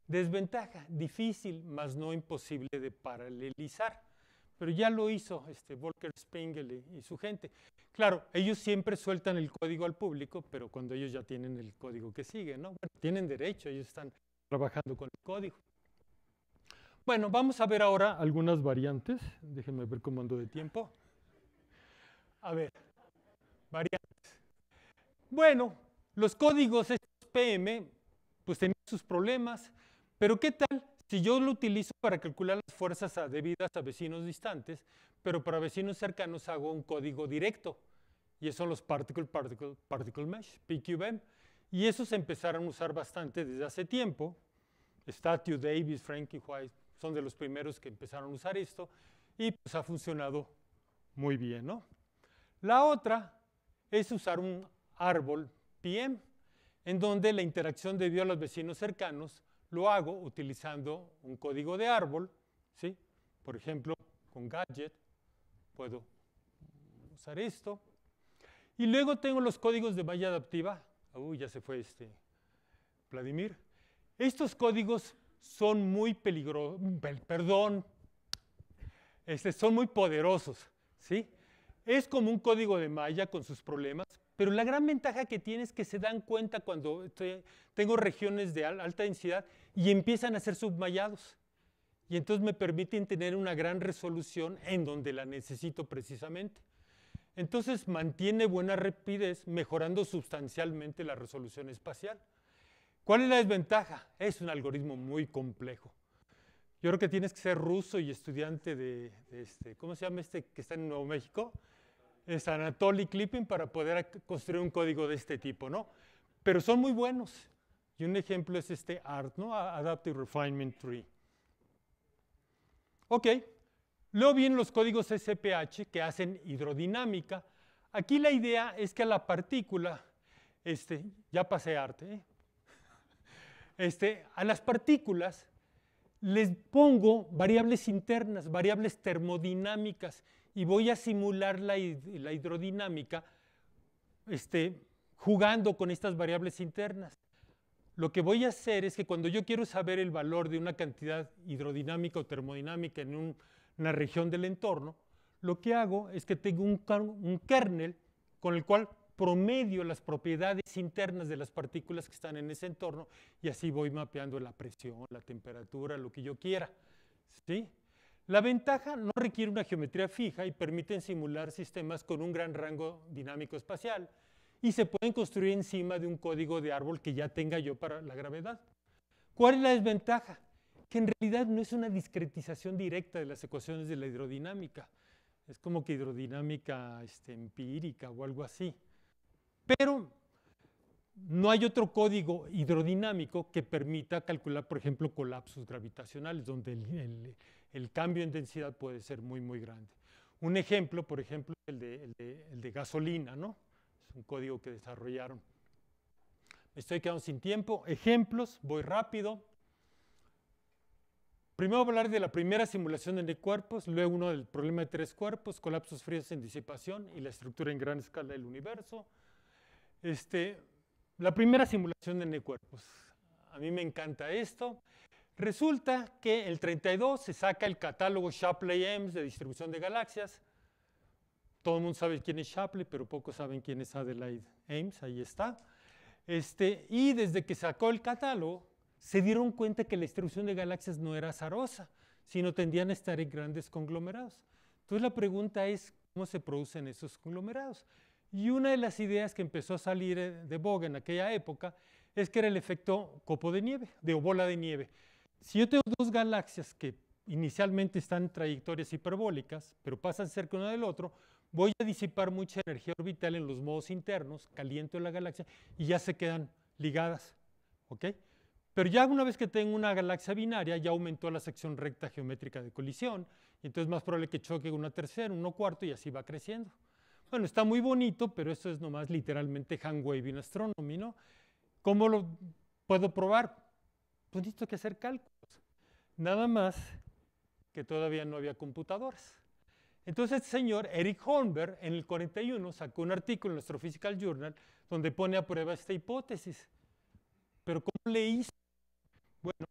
Desventaja, difícil, mas no imposible de paralelizar. Pero ya lo hizo este, Volker Spengel y, y su gente. Claro, ellos siempre sueltan el código al público, pero cuando ellos ya tienen el código que sigue, ¿no? Bueno, tienen derecho, ellos están trabajando con el código. Bueno, vamos a ver ahora algunas variantes. Déjenme ver comando de tiempo. A ver, variantes. Bueno, los códigos PM, pues tienen sus problemas, pero ¿qué tal si yo lo utilizo para calcular las fuerzas debidas a vecinos distantes, pero para vecinos cercanos hago un código directo? Y eso son los Particle Particle, particle Mesh, PQM. Y esos empezaron a usar bastante desde hace tiempo. Statue, Davis, Frankie White, son de los primeros que empezaron a usar esto y pues ha funcionado muy bien, ¿no? La otra es usar un árbol PM, en donde la interacción debido a los vecinos cercanos lo hago utilizando un código de árbol, ¿sí? Por ejemplo, con gadget puedo usar esto. Y luego tengo los códigos de malla adaptiva. Uy, ya se fue este Vladimir. Estos códigos son muy peligrosos, perdón, este, son muy poderosos, ¿sí? Es como un código de malla con sus problemas, pero la gran ventaja que tiene es que se dan cuenta cuando tengo regiones de alta densidad y empiezan a ser submayados. Y entonces me permiten tener una gran resolución en donde la necesito precisamente. Entonces mantiene buena rapidez, mejorando sustancialmente la resolución espacial. ¿Cuál es la desventaja? Es un algoritmo muy complejo. Yo creo que tienes que ser ruso y estudiante de, este, ¿cómo se llama este que está en Nuevo México? Es Anatoly Clipping para poder construir un código de este tipo, ¿no? Pero son muy buenos. Y un ejemplo es este ART, ¿no? Adaptive Refinement Tree. Ok. Luego bien los códigos SPH que hacen hidrodinámica. Aquí la idea es que a la partícula, este, ya pasé arte, ¿eh? Este, a las partículas les pongo variables internas, variables termodinámicas, y voy a simular la, hidrodinámica este, jugando con estas variables internas. Lo que voy a hacer es que cuando yo quiero saber el valor de una cantidad hidrodinámica o termodinámica en una región del entorno, lo que hago es que tengo un kernel con el cual promedio las propiedades internas de las partículas que están en ese entorno y así voy mapeando la presión, la temperatura, lo que yo quiera. ¿sí? La ventaja no requiere una geometría fija y permiten simular sistemas con un gran rango dinámico espacial y se pueden construir encima de un código de árbol que ya tenga yo para la gravedad. ¿Cuál es la desventaja? Que en realidad no es una discretización directa de las ecuaciones de la hidrodinámica. Es como que hidrodinámica este, empírica o algo así. Pero no hay otro código hidrodinámico que permita calcular, por ejemplo, colapsos gravitacionales, donde el, cambio en densidad puede ser muy, muy grande. Un ejemplo, por ejemplo, el de, gasolina, ¿no? Es un código que desarrollaron. Me estoy quedando sin tiempo. Ejemplos, voy rápido. Primero hablar de la primera simulación de cuerpos, luego uno del problema de tres cuerpos, colapsos fríos en disipación y la estructura en gran escala del universo. Este, la primera simulación de N-cuerpos. A mí me encanta esto. Resulta que el 32 se saca el catálogo Shapley-Ems de distribución de galaxias. Todo el mundo sabe quién es Shapley, pero pocos saben quién es Adelaide Ames, ahí está. Este, y desde que sacó el catálogo, se dieron cuenta que la distribución de galaxias no era azarosa, sino tendían a estar en grandes conglomerados. Entonces la pregunta es, ¿cómo se producen esos conglomerados? Y una de las ideas que empezó a salir eh, de Boga en aquella época es que era el efecto copo de nieve, de bola de nieve. Si yo tengo dos galaxias que inicialmente están en trayectorias hiperbólicas, pero pasan cerca una del otro, voy a disipar mucha energía orbital en los modos internos, caliento la galaxia y ya se quedan ligadas. ¿ok? Pero ya una vez que tengo una galaxia binaria, ya aumentó la sección recta geométrica de colisión, entonces más probable que choque una tercera, uno cuarto y así va creciendo. Bueno, está muy bonito, pero eso es nomás literalmente hand-waving astronomy, ¿no? ¿Cómo lo puedo probar? Pues que hacer cálculos. Nada más que todavía no había computadoras. Entonces este señor, Eric Holmberg, en el 41 sacó un artículo en nuestro Physical Journal donde pone a prueba esta hipótesis. Pero ¿cómo le hizo? Bueno,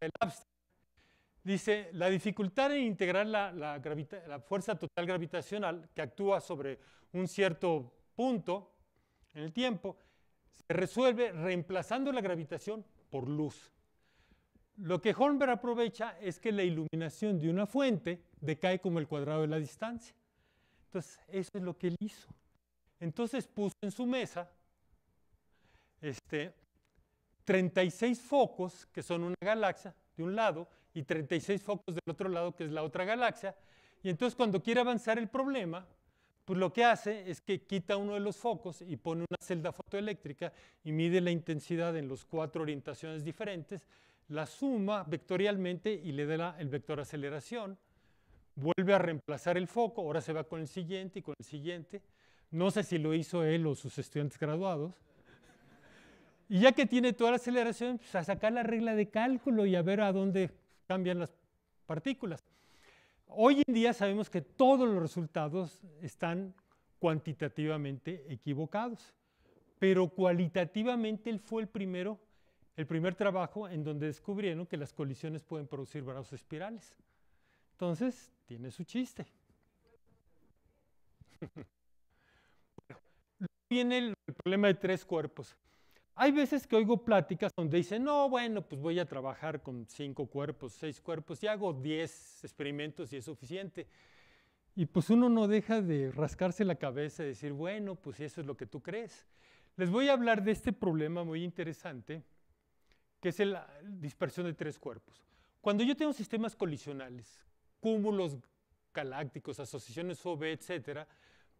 el abstract Dice, la dificultad en integrar la, fuerza total gravitacional que actúa sobre un cierto punto en el tiempo se resuelve reemplazando la gravitación por luz. Lo que Holmberg aprovecha es que la iluminación de una fuente decae como el cuadrado de la distancia. Entonces, eso es lo que él hizo. Entonces puso en su mesa 36 este, focos, que son una galaxia, de un lado, y 36 focos del otro lado, que es la otra galaxia. Y entonces cuando quiere avanzar el problema, pues lo que hace es que quita uno de los focos y pone una celda fotoeléctrica y mide la intensidad en los cuatro orientaciones diferentes, la suma vectorialmente y le da el vector aceleración, vuelve a reemplazar el foco, ahora se va con el siguiente y con el siguiente. No sé si lo hizo él o sus estudiantes graduados. Y ya que tiene toda la aceleración, pues a sacar la regla de cálculo y a ver a dónde cambian las partículas. Hoy en día sabemos que todos los resultados están cuantitativamente equivocados, pero cualitativamente él fue el primero, el primer trabajo en donde descubrieron que las colisiones pueden producir brazos espirales. Entonces, tiene su chiste. bueno, viene el problema de tres cuerpos. Hay veces que oigo pláticas donde dicen, no, bueno, pues voy a trabajar con cinco cuerpos, seis cuerpos y hago diez experimentos y es suficiente. Y pues uno no deja de rascarse la cabeza y decir, bueno, pues eso es lo que tú crees. Les voy a hablar de este problema muy interesante, que es la dispersión de tres cuerpos. Cuando yo tengo sistemas colisionales, cúmulos galácticos, asociaciones OB, etcétera,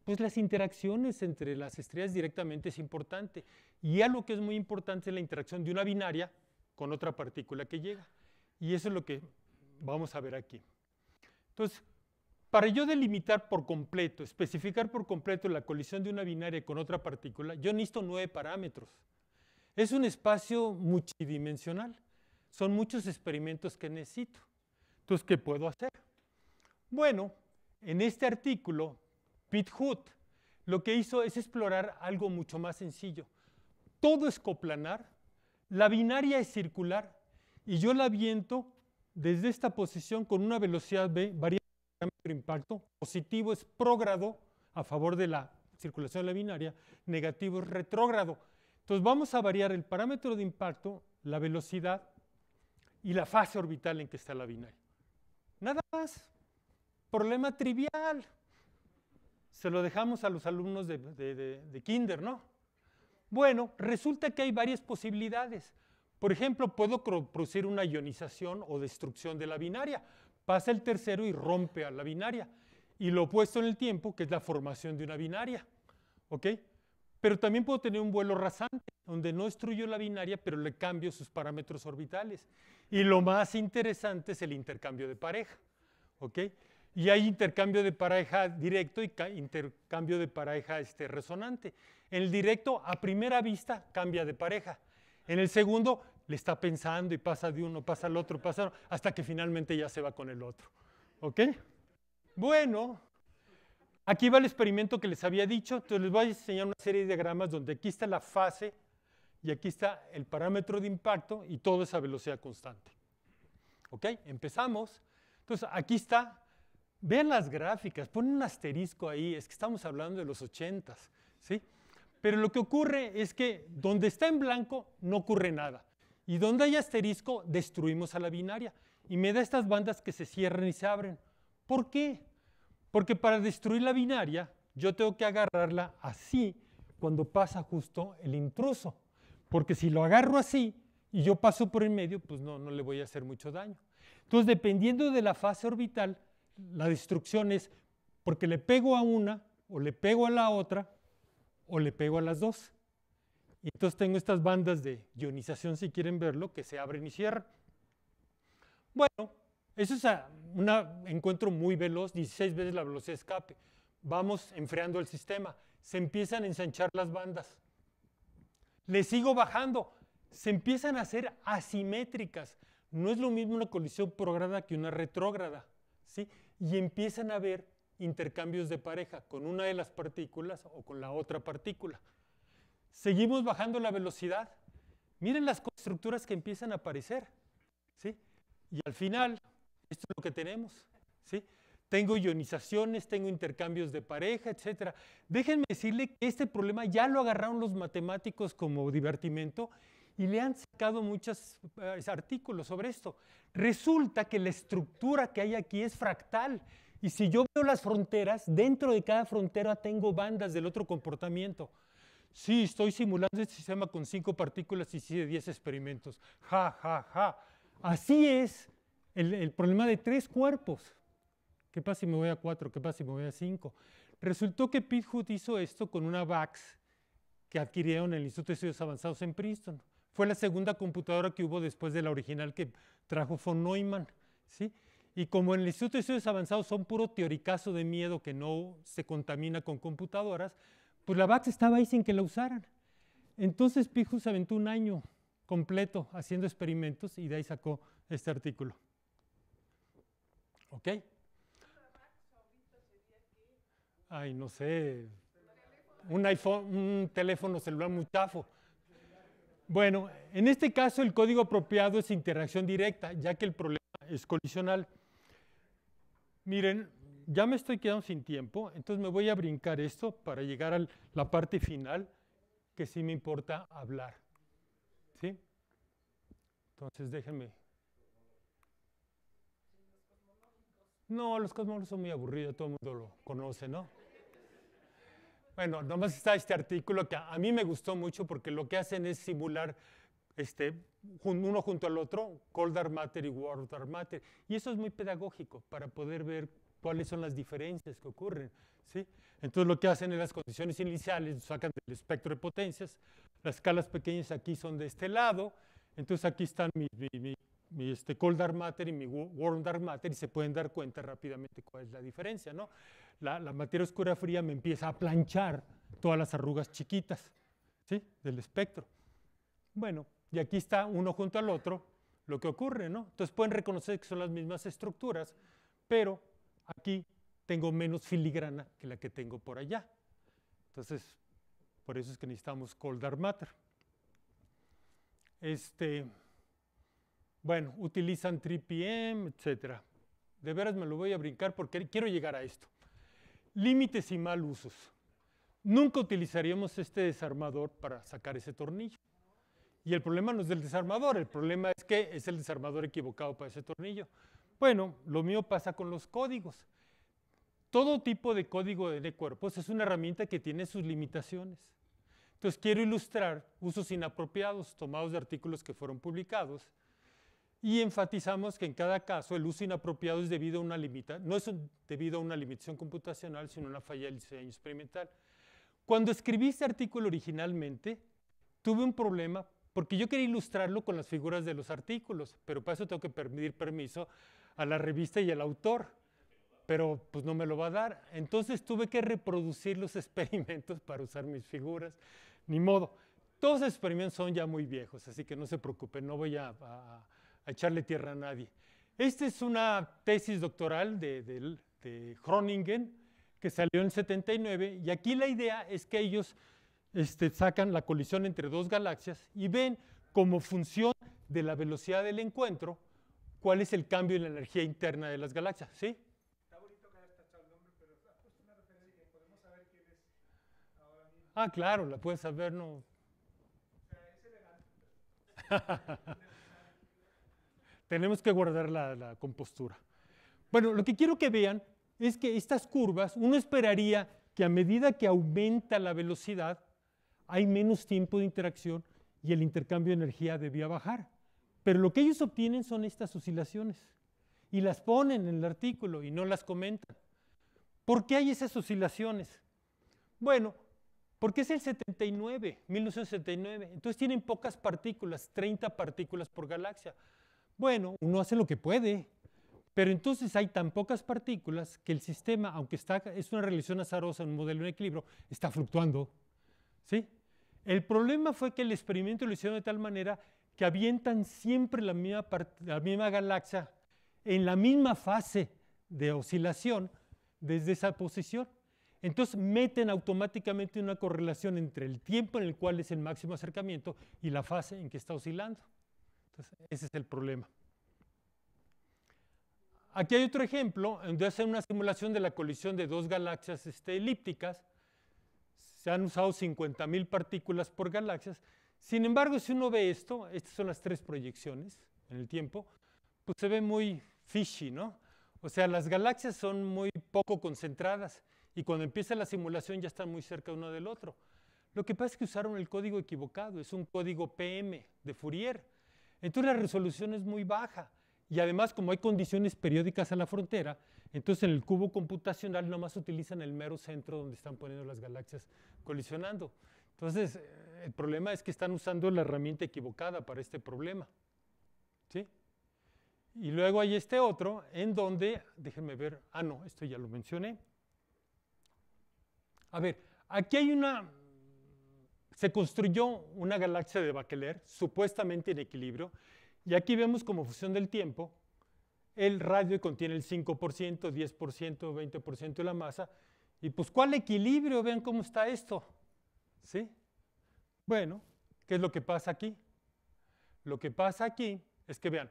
pues las interacciones entre las estrellas directamente es importante. Y algo que es muy importante es la interacción de una binaria con otra partícula que llega. Y eso es lo que vamos a ver aquí. Entonces, para yo delimitar por completo, especificar por completo la colisión de una binaria con otra partícula, yo necesito nueve parámetros. Es un espacio multidimensional. Son muchos experimentos que necesito. Entonces, ¿qué puedo hacer? Bueno, en este artículo Pete Hood lo que hizo es explorar algo mucho más sencillo. Todo es coplanar, la binaria es circular y yo la viento desde esta posición con una velocidad v parámetro de impacto. Positivo es prógrado a favor de la circulación de la binaria, negativo es retrógrado. Entonces vamos a variar el parámetro de impacto, la velocidad y la fase orbital en que está la binaria. Nada más. Problema trivial se lo dejamos a los alumnos de, kinder, ¿no? Bueno, resulta que hay varias posibilidades. Por ejemplo, puedo producir una ionización o destrucción de la binaria. Pasa el tercero y rompe a la binaria. Y lo opuesto en el tiempo, que es la formación de una binaria. ¿Ok? Pero también puedo tener un vuelo rasante, donde no destruyo la binaria, pero le cambio sus parámetros orbitales. Y lo más interesante es el intercambio de pareja. ¿Ok? Y hay intercambio de pareja directo y intercambio de pareja este, resonante. En el directo, a primera vista, cambia de pareja. En el segundo, le está pensando y pasa de uno, pasa al otro, pasa hasta que finalmente ya se va con el otro. ¿Ok? Bueno, aquí va el experimento que les había dicho. Entonces les voy a enseñar una serie de diagramas donde aquí está la fase y aquí está el parámetro de impacto y todo es a velocidad constante. ¿Ok? Empezamos. Entonces aquí está Vean las gráficas, ponen un asterisco ahí, es que estamos hablando de los 80, ¿sí? Pero lo que ocurre es que donde está en blanco no ocurre nada. Y donde hay asterisco, destruimos a la binaria. Y me da estas bandas que se cierran y se abren. ¿Por qué? Porque para destruir la binaria, yo tengo que agarrarla así cuando pasa justo el intruso. Porque si lo agarro así y yo paso por el medio, pues no, no le voy a hacer mucho daño. Entonces, dependiendo de la fase orbital, la destrucción es porque le pego a una, o le pego a la otra, o le pego a las dos. Y entonces tengo estas bandas de ionización, si quieren verlo, que se abren y cierran. Bueno, eso es un encuentro muy veloz, 16 veces la velocidad de escape. Vamos enfriando el sistema. Se empiezan a ensanchar las bandas. Le sigo bajando. Se empiezan a hacer asimétricas. No es lo mismo una colisión prograda que una retrógrada. ¿sí? y empiezan a haber intercambios de pareja con una de las partículas o con la otra partícula. Seguimos bajando la velocidad. Miren las estructuras que empiezan a aparecer. ¿sí? Y al final, esto es lo que tenemos. ¿sí? Tengo ionizaciones, tengo intercambios de pareja, etc. Déjenme decirle que este problema ya lo agarraron los matemáticos como divertimento y le han sacado muchos eh, artículos sobre esto. Resulta que la estructura que hay aquí es fractal. Y si yo veo las fronteras, dentro de cada frontera tengo bandas del otro comportamiento. Sí, estoy simulando este sistema con cinco partículas y sí de diez experimentos. Ja, ja, ja. Así es el, el problema de tres cuerpos. ¿Qué pasa si me voy a cuatro? ¿Qué pasa si me voy a cinco? Resultó que Pete Hood hizo esto con una VAX que adquirieron en el Instituto de Estudios Avanzados en Princeton. Fue la segunda computadora que hubo después de la original que trajo von Neumann. Y como en el Instituto de Estudios Avanzados son puro teoricazo de miedo que no se contamina con computadoras, pues la VAX estaba ahí sin que la usaran. Entonces Pijus aventó un año completo haciendo experimentos y de ahí sacó este artículo. ¿Ok? Ay, no sé, un iPhone, un teléfono celular muy bueno, en este caso el código apropiado es interacción directa, ya que el problema es colisional. Miren, ya me estoy quedando sin tiempo, entonces me voy a brincar esto para llegar a la parte final que sí me importa hablar. ¿Sí? Entonces déjenme. No, los cosmólogos son muy aburridos, todo el mundo lo conoce, ¿no? Bueno, nomás está este artículo que a mí me gustó mucho porque lo que hacen es simular este, uno junto al otro, cold dark matter y warm dark matter. Y eso es muy pedagógico para poder ver cuáles son las diferencias que ocurren. ¿sí? Entonces lo que hacen es las condiciones iniciales, sacan del espectro de potencias, las escalas pequeñas aquí son de este lado, entonces aquí están mi, este cold dark matter y mi warm dark matter y se pueden dar cuenta rápidamente cuál es la diferencia. ¿no? la, materia oscura fría me empieza a planchar todas las arrugas chiquitas ¿sí? del espectro. Bueno, y aquí está uno junto al otro lo que ocurre, ¿no? Entonces pueden reconocer que son las mismas estructuras, pero aquí tengo menos filigrana que la que tengo por allá. Entonces, por eso es que necesitamos dark matter. Este, bueno, utilizan 3PM, etc. De veras me lo voy a brincar porque quiero llegar a esto. Límites y mal usos. Nunca utilizaríamos este desarmador para sacar ese tornillo. Y el problema no es del desarmador, el problema es que es el desarmador equivocado para ese tornillo. Bueno, lo mío pasa con los códigos. Todo tipo de código de cuerpos es una herramienta que tiene sus limitaciones. Entonces quiero ilustrar usos inapropiados tomados de artículos que fueron publicados y enfatizamos que en cada caso el uso inapropiado es debido a una limita, no es debido a una limitación computacional, sino a una falla del diseño experimental. Cuando escribí este artículo originalmente, tuve un problema porque yo quería ilustrarlo con las figuras de los artículos, pero para eso tengo que pedir permiso a la revista y al autor, pero pues no me lo va a dar. Entonces tuve que reproducir los experimentos para usar mis figuras, ni modo. Todos los experimentos son ya muy viejos, así que no se preocupen, no voy a a echarle tierra a nadie. Esta es una tesis doctoral de, Groningen que salió en 79 y aquí la idea es que ellos este, sacan la colisión entre dos galaxias y ven como función de la velocidad del encuentro cuál es el cambio en la energía interna de las galaxias. ¿Sí? Ah, claro, la puedes saber, no. es Tenemos que guardar la, compostura. Bueno, lo que quiero que vean es que estas curvas, uno esperaría que a medida que aumenta la velocidad, hay menos tiempo de interacción y el intercambio de energía debía bajar. Pero lo que ellos obtienen son estas oscilaciones y las ponen en el artículo y no las comentan. ¿Por qué hay esas oscilaciones? Bueno, porque es el 79, 1979. Entonces tienen pocas partículas, 30 partículas por galaxia. Bueno, uno hace lo que puede, pero entonces hay tan pocas partículas que el sistema, aunque está, es una relación azarosa, en un modelo en equilibrio, está fluctuando. El problema fue que el experimento lo hicieron de tal manera que avientan siempre la misma, la misma galaxia en la misma fase de oscilación desde esa posición. Entonces meten automáticamente una correlación entre el tiempo en el cual es el máximo acercamiento y la fase en que está oscilando. Entonces, ese es el problema. Aquí hay otro ejemplo, donde hacen una simulación de la colisión de dos galaxias este, elípticas. Se han usado 50.000 partículas por galaxias. Sin embargo, si uno ve esto, estas son las tres proyecciones en el tiempo, pues se ve muy fishy, ¿no? O sea, las galaxias son muy poco concentradas y cuando empieza la simulación ya están muy cerca uno del otro. Lo que pasa es que usaron el código equivocado, es un código PM de Fourier. Entonces la resolución es muy baja. Y además, como hay condiciones periódicas a la frontera, entonces en el cubo computacional nomás utilizan el mero centro donde están poniendo las galaxias colisionando. Entonces, el problema es que están usando la herramienta equivocada para este problema. ¿Sí? Y luego hay este otro en donde, déjenme ver, ah no, esto ya lo mencioné. A ver, aquí hay una se construyó una galaxia de Bakeler, supuestamente en equilibrio y aquí vemos como función del tiempo el radio contiene el 5%, 10%, 20% de la masa y pues ¿cuál equilibrio? Vean cómo está esto. ¿Sí? Bueno, ¿qué es lo que pasa aquí? Lo que pasa aquí es que vean,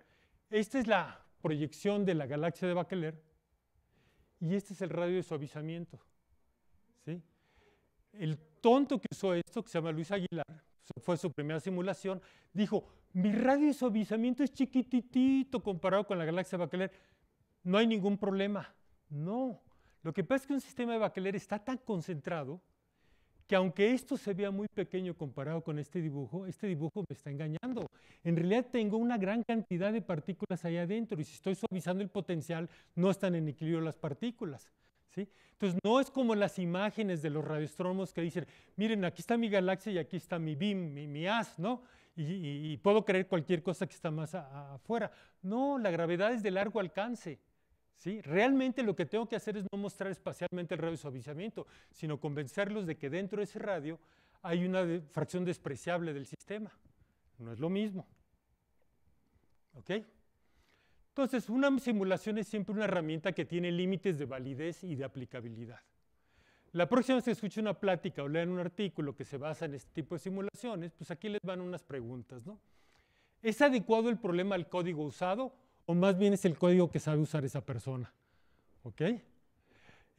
esta es la proyección de la galaxia de Bakeler y este es el radio de suavizamiento. ¿Sí? El tonto que usó esto, que se llama Luis Aguilar, fue su primera simulación, dijo, mi radio de suavizamiento es chiquititito comparado con la galaxia Bachelet, no hay ningún problema. No, lo que pasa es que un sistema de Bachelet está tan concentrado que aunque esto se vea muy pequeño comparado con este dibujo, este dibujo me está engañando. En realidad tengo una gran cantidad de partículas ahí adentro y si estoy suavizando el potencial, no están en equilibrio las partículas. Entonces, no es como las imágenes de los radioastrónomos que dicen, miren, aquí está mi galaxia y aquí está mi BIM, mi, AS, ¿no? Y, puedo creer cualquier cosa que está más afuera. No, la gravedad es de largo alcance. ¿Sí? Realmente lo que tengo que hacer es no mostrar espacialmente el radio suavizamiento, sino convencerlos de que dentro de ese radio hay una fracción despreciable del sistema. No es lo mismo. ¿Ok? Entonces, una simulación es siempre una herramienta que tiene límites de validez y de aplicabilidad. La próxima vez que escuchen una plática o lean un artículo que se basa en este tipo de simulaciones, pues aquí les van unas preguntas, ¿no? ¿Es adecuado el problema al código usado o más bien es el código que sabe usar esa persona?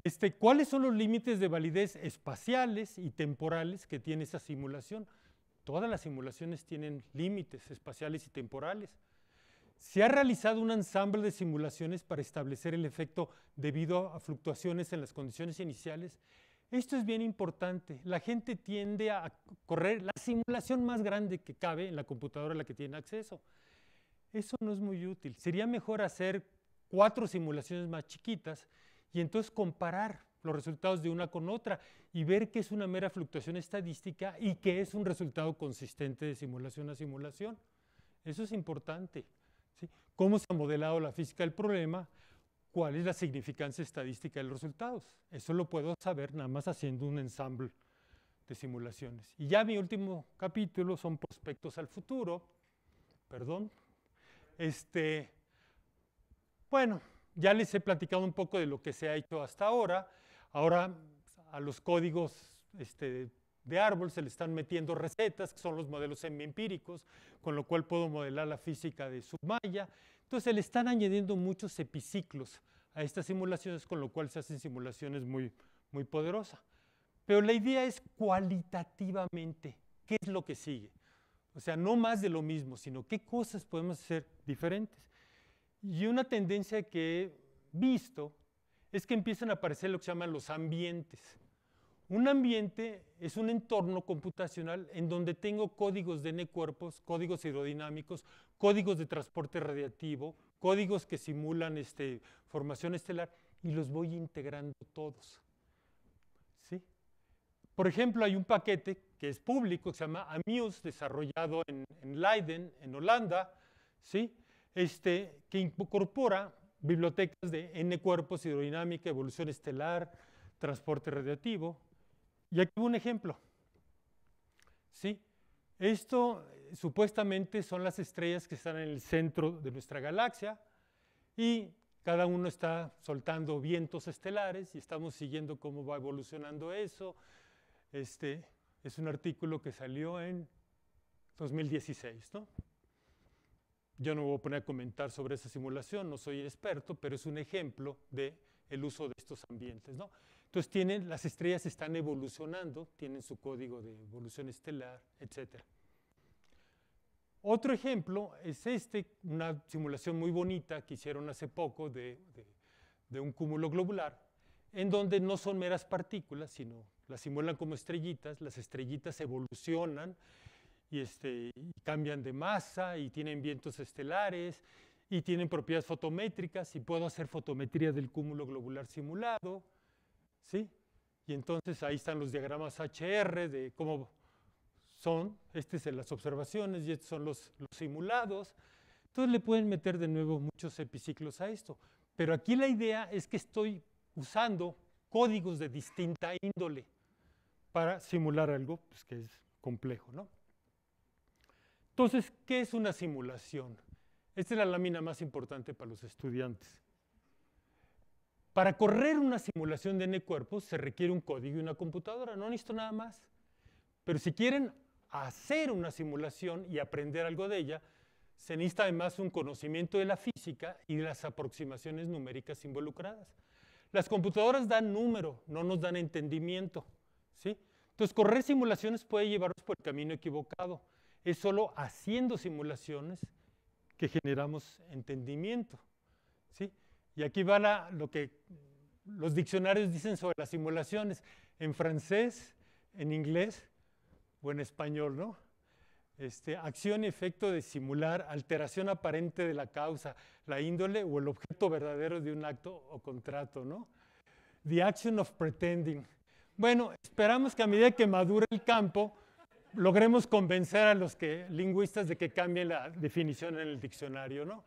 Este, ¿Cuáles son los límites de validez espaciales y temporales que tiene esa simulación? Todas las simulaciones tienen límites espaciales y temporales. Se ha realizado un ensamble de simulaciones para establecer el efecto debido a fluctuaciones en las condiciones iniciales. Esto es bien importante. La gente tiende a correr la simulación más grande que cabe en la computadora a la que tiene acceso. Eso no es muy útil. Sería mejor hacer cuatro simulaciones más chiquitas y entonces comparar los resultados de una con otra y ver que es una mera fluctuación estadística y que es un resultado consistente de simulación a simulación. Eso es importante. ¿Cómo se ha modelado la física del problema? ¿Cuál es la significancia estadística de los resultados? Eso lo puedo saber nada más haciendo un ensamble de simulaciones. Y ya mi último capítulo son prospectos al futuro. Perdón. Este, bueno, ya les he platicado un poco de lo que se ha hecho hasta ahora. Ahora a los códigos este, de árbol, se le están metiendo recetas, que son los modelos semiempíricos, con lo cual puedo modelar la física de su malla. Entonces se le están añadiendo muchos epiciclos a estas simulaciones, con lo cual se hacen simulaciones muy, muy poderosas. Pero la idea es cualitativamente, ¿qué es lo que sigue? O sea, no más de lo mismo, sino qué cosas podemos hacer diferentes. Y una tendencia que he visto es que empiezan a aparecer lo que se llaman los ambientes. Un ambiente es un entorno computacional en donde tengo códigos de N cuerpos, códigos hidrodinámicos, códigos de transporte radiativo, códigos que simulan este, formación estelar y los voy integrando todos. ¿Sí? Por ejemplo, hay un paquete que es público, que se llama AMIUS, desarrollado en, Leiden, en Holanda, ¿sí? este, que incorpora bibliotecas de N cuerpos, hidrodinámica, evolución estelar, transporte radiativo, y aquí un ejemplo. ¿Sí? Esto eh, supuestamente son las estrellas que están en el centro de nuestra galaxia y cada uno está soltando vientos estelares y estamos siguiendo cómo va evolucionando eso. Este es un artículo que salió en 2016, Yo no voy a poner a comentar sobre esa simulación, no soy experto, pero es un ejemplo de el uso de estos ambientes. ¿no? Entonces tienen, las estrellas están evolucionando, tienen su código de evolución estelar, etc. Otro ejemplo es este, una simulación muy bonita que hicieron hace poco de, un cúmulo globular, en donde no son meras partículas, sino las simulan como estrellitas, las estrellitas evolucionan y este, cambian de masa y tienen vientos estelares y tienen propiedades fotométricas y puedo hacer fotometría del cúmulo globular simulado, ¿sí? Y entonces ahí están los diagramas HR de cómo son, estas son las observaciones y estos son los, los simulados. Entonces le pueden meter de nuevo muchos epiciclos a esto. Pero aquí la idea es que estoy usando códigos de distinta índole para simular algo pues, que es complejo, ¿no? Entonces, ¿qué es una simulación? Esta es la lámina más importante para los estudiantes. Para correr una simulación de n cuerpos se requiere un código y una computadora, no necesito nada más. Pero si quieren hacer una simulación y aprender algo de ella, se necesita además un conocimiento de la física y de las aproximaciones numéricas involucradas. Las computadoras dan número, no nos dan entendimiento. ¿sí? Entonces, correr simulaciones puede llevarnos por el camino equivocado. Es solo haciendo simulaciones que generamos entendimiento. ¿sí? Y aquí va lo que los diccionarios dicen sobre las simulaciones, en francés, en inglés o en español, ¿no? Este, acción y efecto de simular, alteración aparente de la causa, la índole o el objeto verdadero de un acto o contrato, ¿no? The action of pretending. Bueno, esperamos que a medida que madure el campo, logremos convencer a los que, lingüistas de que cambien la definición en el diccionario, ¿no?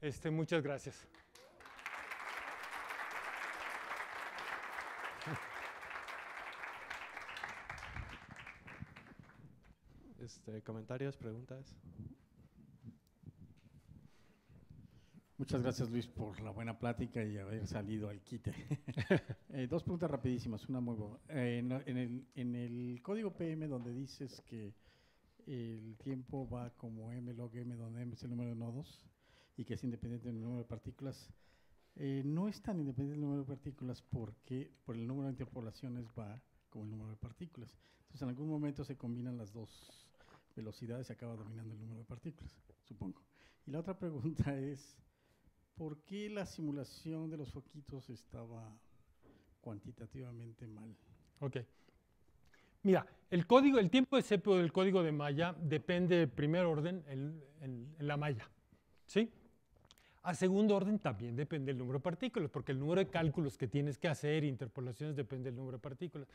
Este, muchas gracias. Este, comentarios, preguntas. Muchas gracias Luis por la buena plática y haber salido al quite. Eh, dos preguntas rapidísimas, una muy buena. Eh, en, el, código PM donde dices que el tiempo va como m log m, donde m es el número de nodos y que es independiente del número de partículas, eh, no es tan independiente del número de partículas porque por el número de interpolaciones va como el número de partículas. Entonces en algún momento se combinan las dos velocidades y acaba dominando el número de partículas, supongo. Y la otra pregunta es ¿por qué la simulación de los foquitos estaba cuantitativamente mal? Ok. Mira, el, código, el tiempo de cepo del código de malla depende de primer orden en, la malla. ¿sí? A segundo orden también depende el número de partículas, porque el número de cálculos que tienes que hacer, interpolaciones, depende del número de partículas.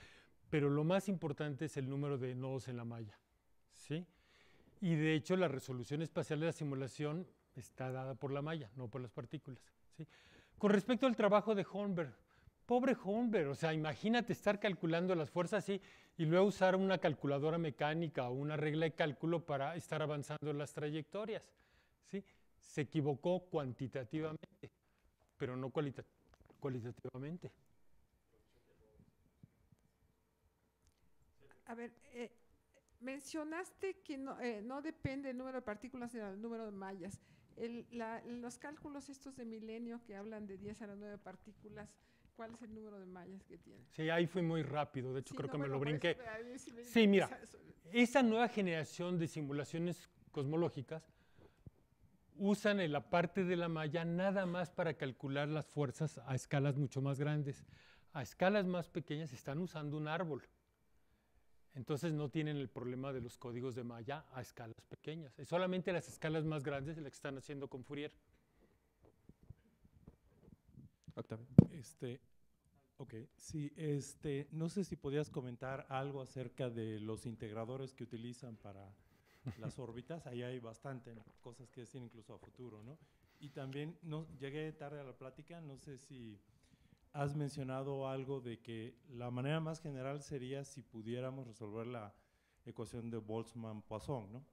Pero lo más importante es el número de nodos en la malla. ¿sí? Y de hecho la resolución espacial de la simulación está dada por la malla, no por las partículas. Con respecto al trabajo de Holmberg, pobre Holmberg, o sea, imagínate estar calculando las fuerzas así y luego usar una calculadora mecánica o una regla de cálculo para estar avanzando las trayectorias. ¿sí? Se equivocó cuantitativamente, pero no cualitativamente. A ver, eh, mencionaste que no, eh, no depende el número de partículas, sino el número de mallas los cálculos estos de milenio que hablan de 10 a las 9 partículas, ¿cuál es el número de mallas que tiene? Sí, ahí fue muy rápido, de hecho creo que me lo brinqué. Sí, mira, esa nueva generación de simulaciones cosmológicas usan en la parte de la malla nada más para calcular las fuerzas a escalas mucho más grandes. A escalas más pequeñas están usando un árbol. Entonces no tienen el problema de los códigos de malla a escalas pequeñas. Es solamente las escalas más grandes las que están haciendo con Fourier. Este, ok, sí, este, no sé si podías comentar algo acerca de los integradores que utilizan para las órbitas. Ahí hay bastante cosas que decir incluso a futuro, ¿no? Y también no, llegué tarde a la plática, no sé si has mencionado algo de que la manera más general sería si pudiéramos resolver la ecuación de Boltzmann-Poisson, ¿no?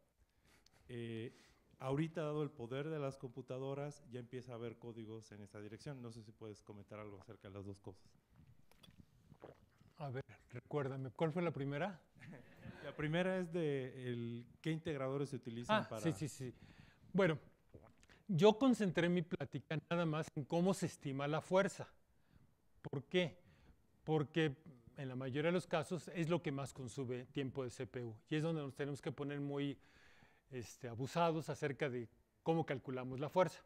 Eh, ahorita, dado el poder de las computadoras, ya empieza a haber códigos en esta dirección. No sé si puedes comentar algo acerca de las dos cosas. A ver, recuérdame, ¿cuál fue la primera? la primera es de el, qué integradores se utilizan ah, para... Sí, sí, sí. Bueno, yo concentré mi plática nada más en cómo se estima la fuerza. ¿Por qué? Porque en la mayoría de los casos es lo que más consume tiempo de CPU y es donde nos tenemos que poner muy este, abusados acerca de cómo calculamos la fuerza.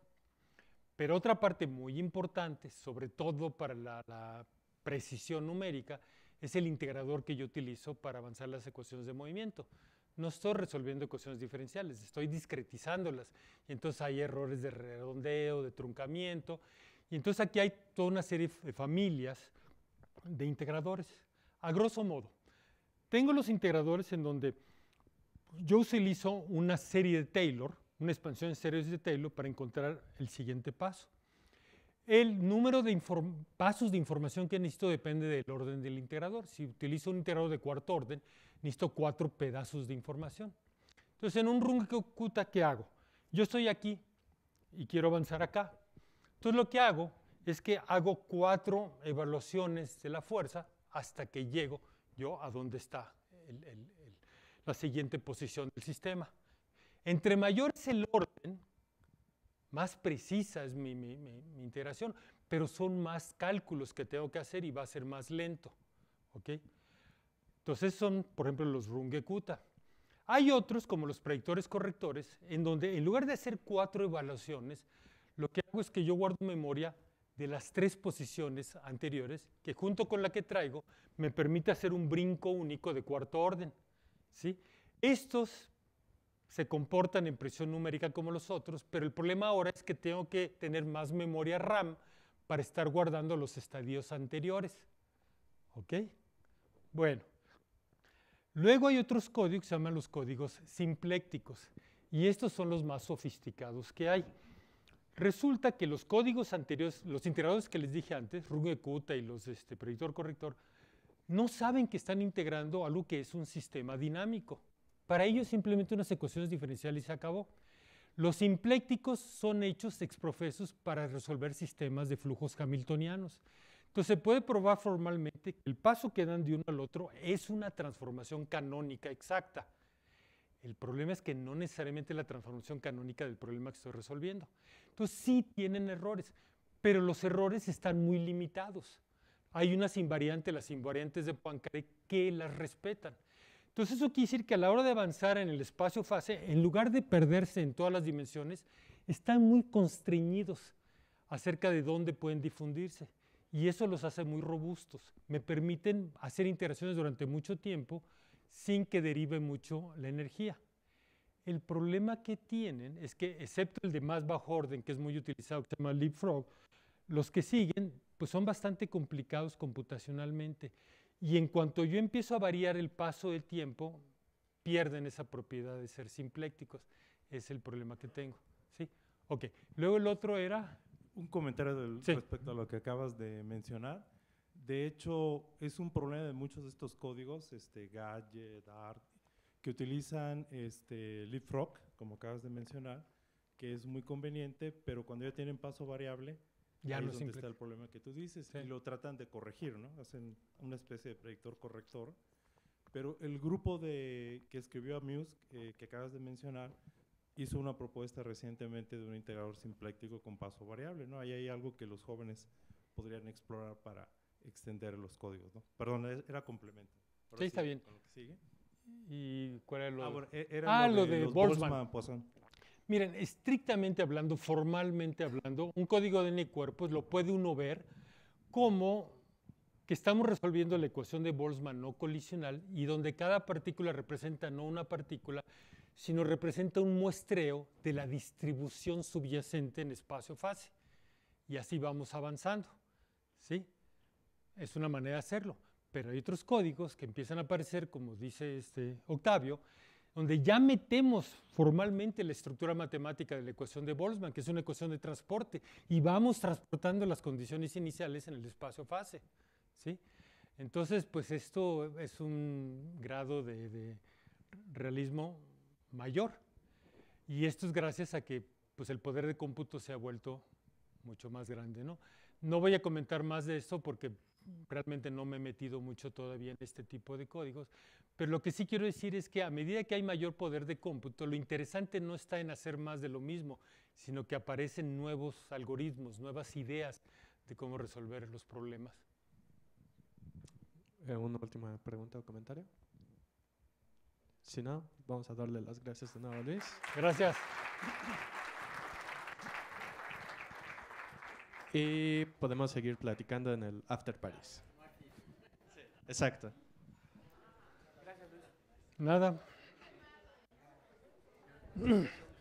Pero otra parte muy importante, sobre todo para la, la precisión numérica, es el integrador que yo utilizo para avanzar las ecuaciones de movimiento. No estoy resolviendo ecuaciones diferenciales, estoy discretizándolas. Y entonces hay errores de redondeo, de truncamiento, y entonces aquí hay toda una serie de familias de integradores. A grosso modo, tengo los integradores en donde yo utilizo una serie de Taylor, una expansión de series de Taylor para encontrar el siguiente paso. El número de pasos de información que necesito depende del orden del integrador. Si utilizo un integrador de cuarto orden, necesito cuatro pedazos de información. Entonces, en un run que oculta, ¿qué hago? Yo estoy aquí y quiero avanzar acá. Entonces lo que hago es que hago cuatro evaluaciones de la fuerza hasta que llego yo a donde está la siguiente posición del sistema. Entre mayor es el orden, más precisa es mi, integración, pero son más cálculos que tengo que hacer y va a ser más lento. ¿ok? Entonces son, por ejemplo, los Runge-Kutta. Hay otros, como los predictores correctores, en donde en lugar de hacer cuatro evaluaciones, lo que hago es que yo guardo memoria de las tres posiciones anteriores, que junto con la que traigo me permite hacer un brinco único de cuarto orden. ¿sí? Estos se comportan en presión numérica como los otros, pero el problema ahora es que tengo que tener más memoria RAM para estar guardando los estadios anteriores. Bueno, luego hay otros códigos, que se llaman los códigos simplécticos, y estos son los más sofisticados que hay. Resulta que los códigos anteriores, los integradores que les dije antes, Runge-Kutta y los este, predictor-corrector, no saben que están integrando algo que es un sistema dinámico. Para ellos simplemente unas ecuaciones diferenciales y se acabó. Los implécticos son hechos exprofesos para resolver sistemas de flujos hamiltonianos. Entonces se puede probar formalmente que el paso que dan de uno al otro es una transformación canónica exacta. El problema es que no necesariamente la transformación canónica del problema que estoy resolviendo. Entonces sí tienen errores, pero los errores están muy limitados. Hay unas invariantes, las invariantes de Poincaré, que las respetan. Entonces eso quiere decir que a la hora de avanzar en el espacio-fase, en lugar de perderse en todas las dimensiones, están muy constreñidos acerca de dónde pueden difundirse. Y eso los hace muy robustos. Me permiten hacer interacciones durante mucho tiempo sin que derive mucho la energía. El problema que tienen es que, excepto el de más bajo orden, que es muy utilizado, que se llama Leapfrog, los que siguen pues son bastante complicados computacionalmente. Y en cuanto yo empiezo a variar el paso del tiempo, pierden esa propiedad de ser simplécticos. Es el problema que tengo. ¿sí? Ok, luego el otro era... Un comentario del, respecto a lo que acabas de mencionar de hecho, es un problema de muchos de estos códigos, este, gadget, art, que utilizan este, leapfrog, como acabas de mencionar, que es muy conveniente, pero cuando ya tienen paso variable, ya es donde está el problema que tú dices, y lo tratan de corregir, ¿no? Hacen una especie de predictor corrector. Pero el grupo de, que escribió a Muse, eh, que acabas de mencionar, hizo una propuesta recientemente de un integrador simpléctico con paso variable, ¿no? Ahí hay algo que los jóvenes podrían explorar para extender los códigos, ¿no? Perdón, e-, era complemento. sí, está bien. ¿Y cuál era lo, ah, e-, ah lo, de, Boltzmann. Miren, estrictamente hablando, formalmente hablando, un código de n cuerpos lo puede uno ver como que estamos resolviendo la ecuación de Boltzmann no colisional y donde cada partícula representa no una partícula, sino representa un muestreo de la distribución subyacente en espacio-fase. Y así vamos avanzando. ¿sí? es una manera de hacerlo. Pero hay otros códigos que empiezan a aparecer, como dice este Octavio, donde ya metemos formalmente la estructura matemática de la ecuación de Boltzmann, que es una ecuación de transporte, y vamos transportando las condiciones iniciales en el espacio fase. ¿sí? Entonces, pues esto es un grado de, realismo mayor. Y esto es gracias a que pues, el poder de cómputo se ha vuelto mucho más grande. ¿no? no voy a comentar más de esto porque realmente no me he metido mucho todavía en este tipo de códigos, pero lo que sí quiero decir es que a medida que hay mayor poder de cómputo, lo interesante no está en hacer más de lo mismo, sino que aparecen nuevos algoritmos, nuevas ideas de cómo resolver los problemas. Eh, una última pregunta o comentario. Si no, vamos a darle las gracias de nuevo a Luis. Gracias. y podemos seguir platicando en el After Paris. exacto. Gracias, Luis. Nada.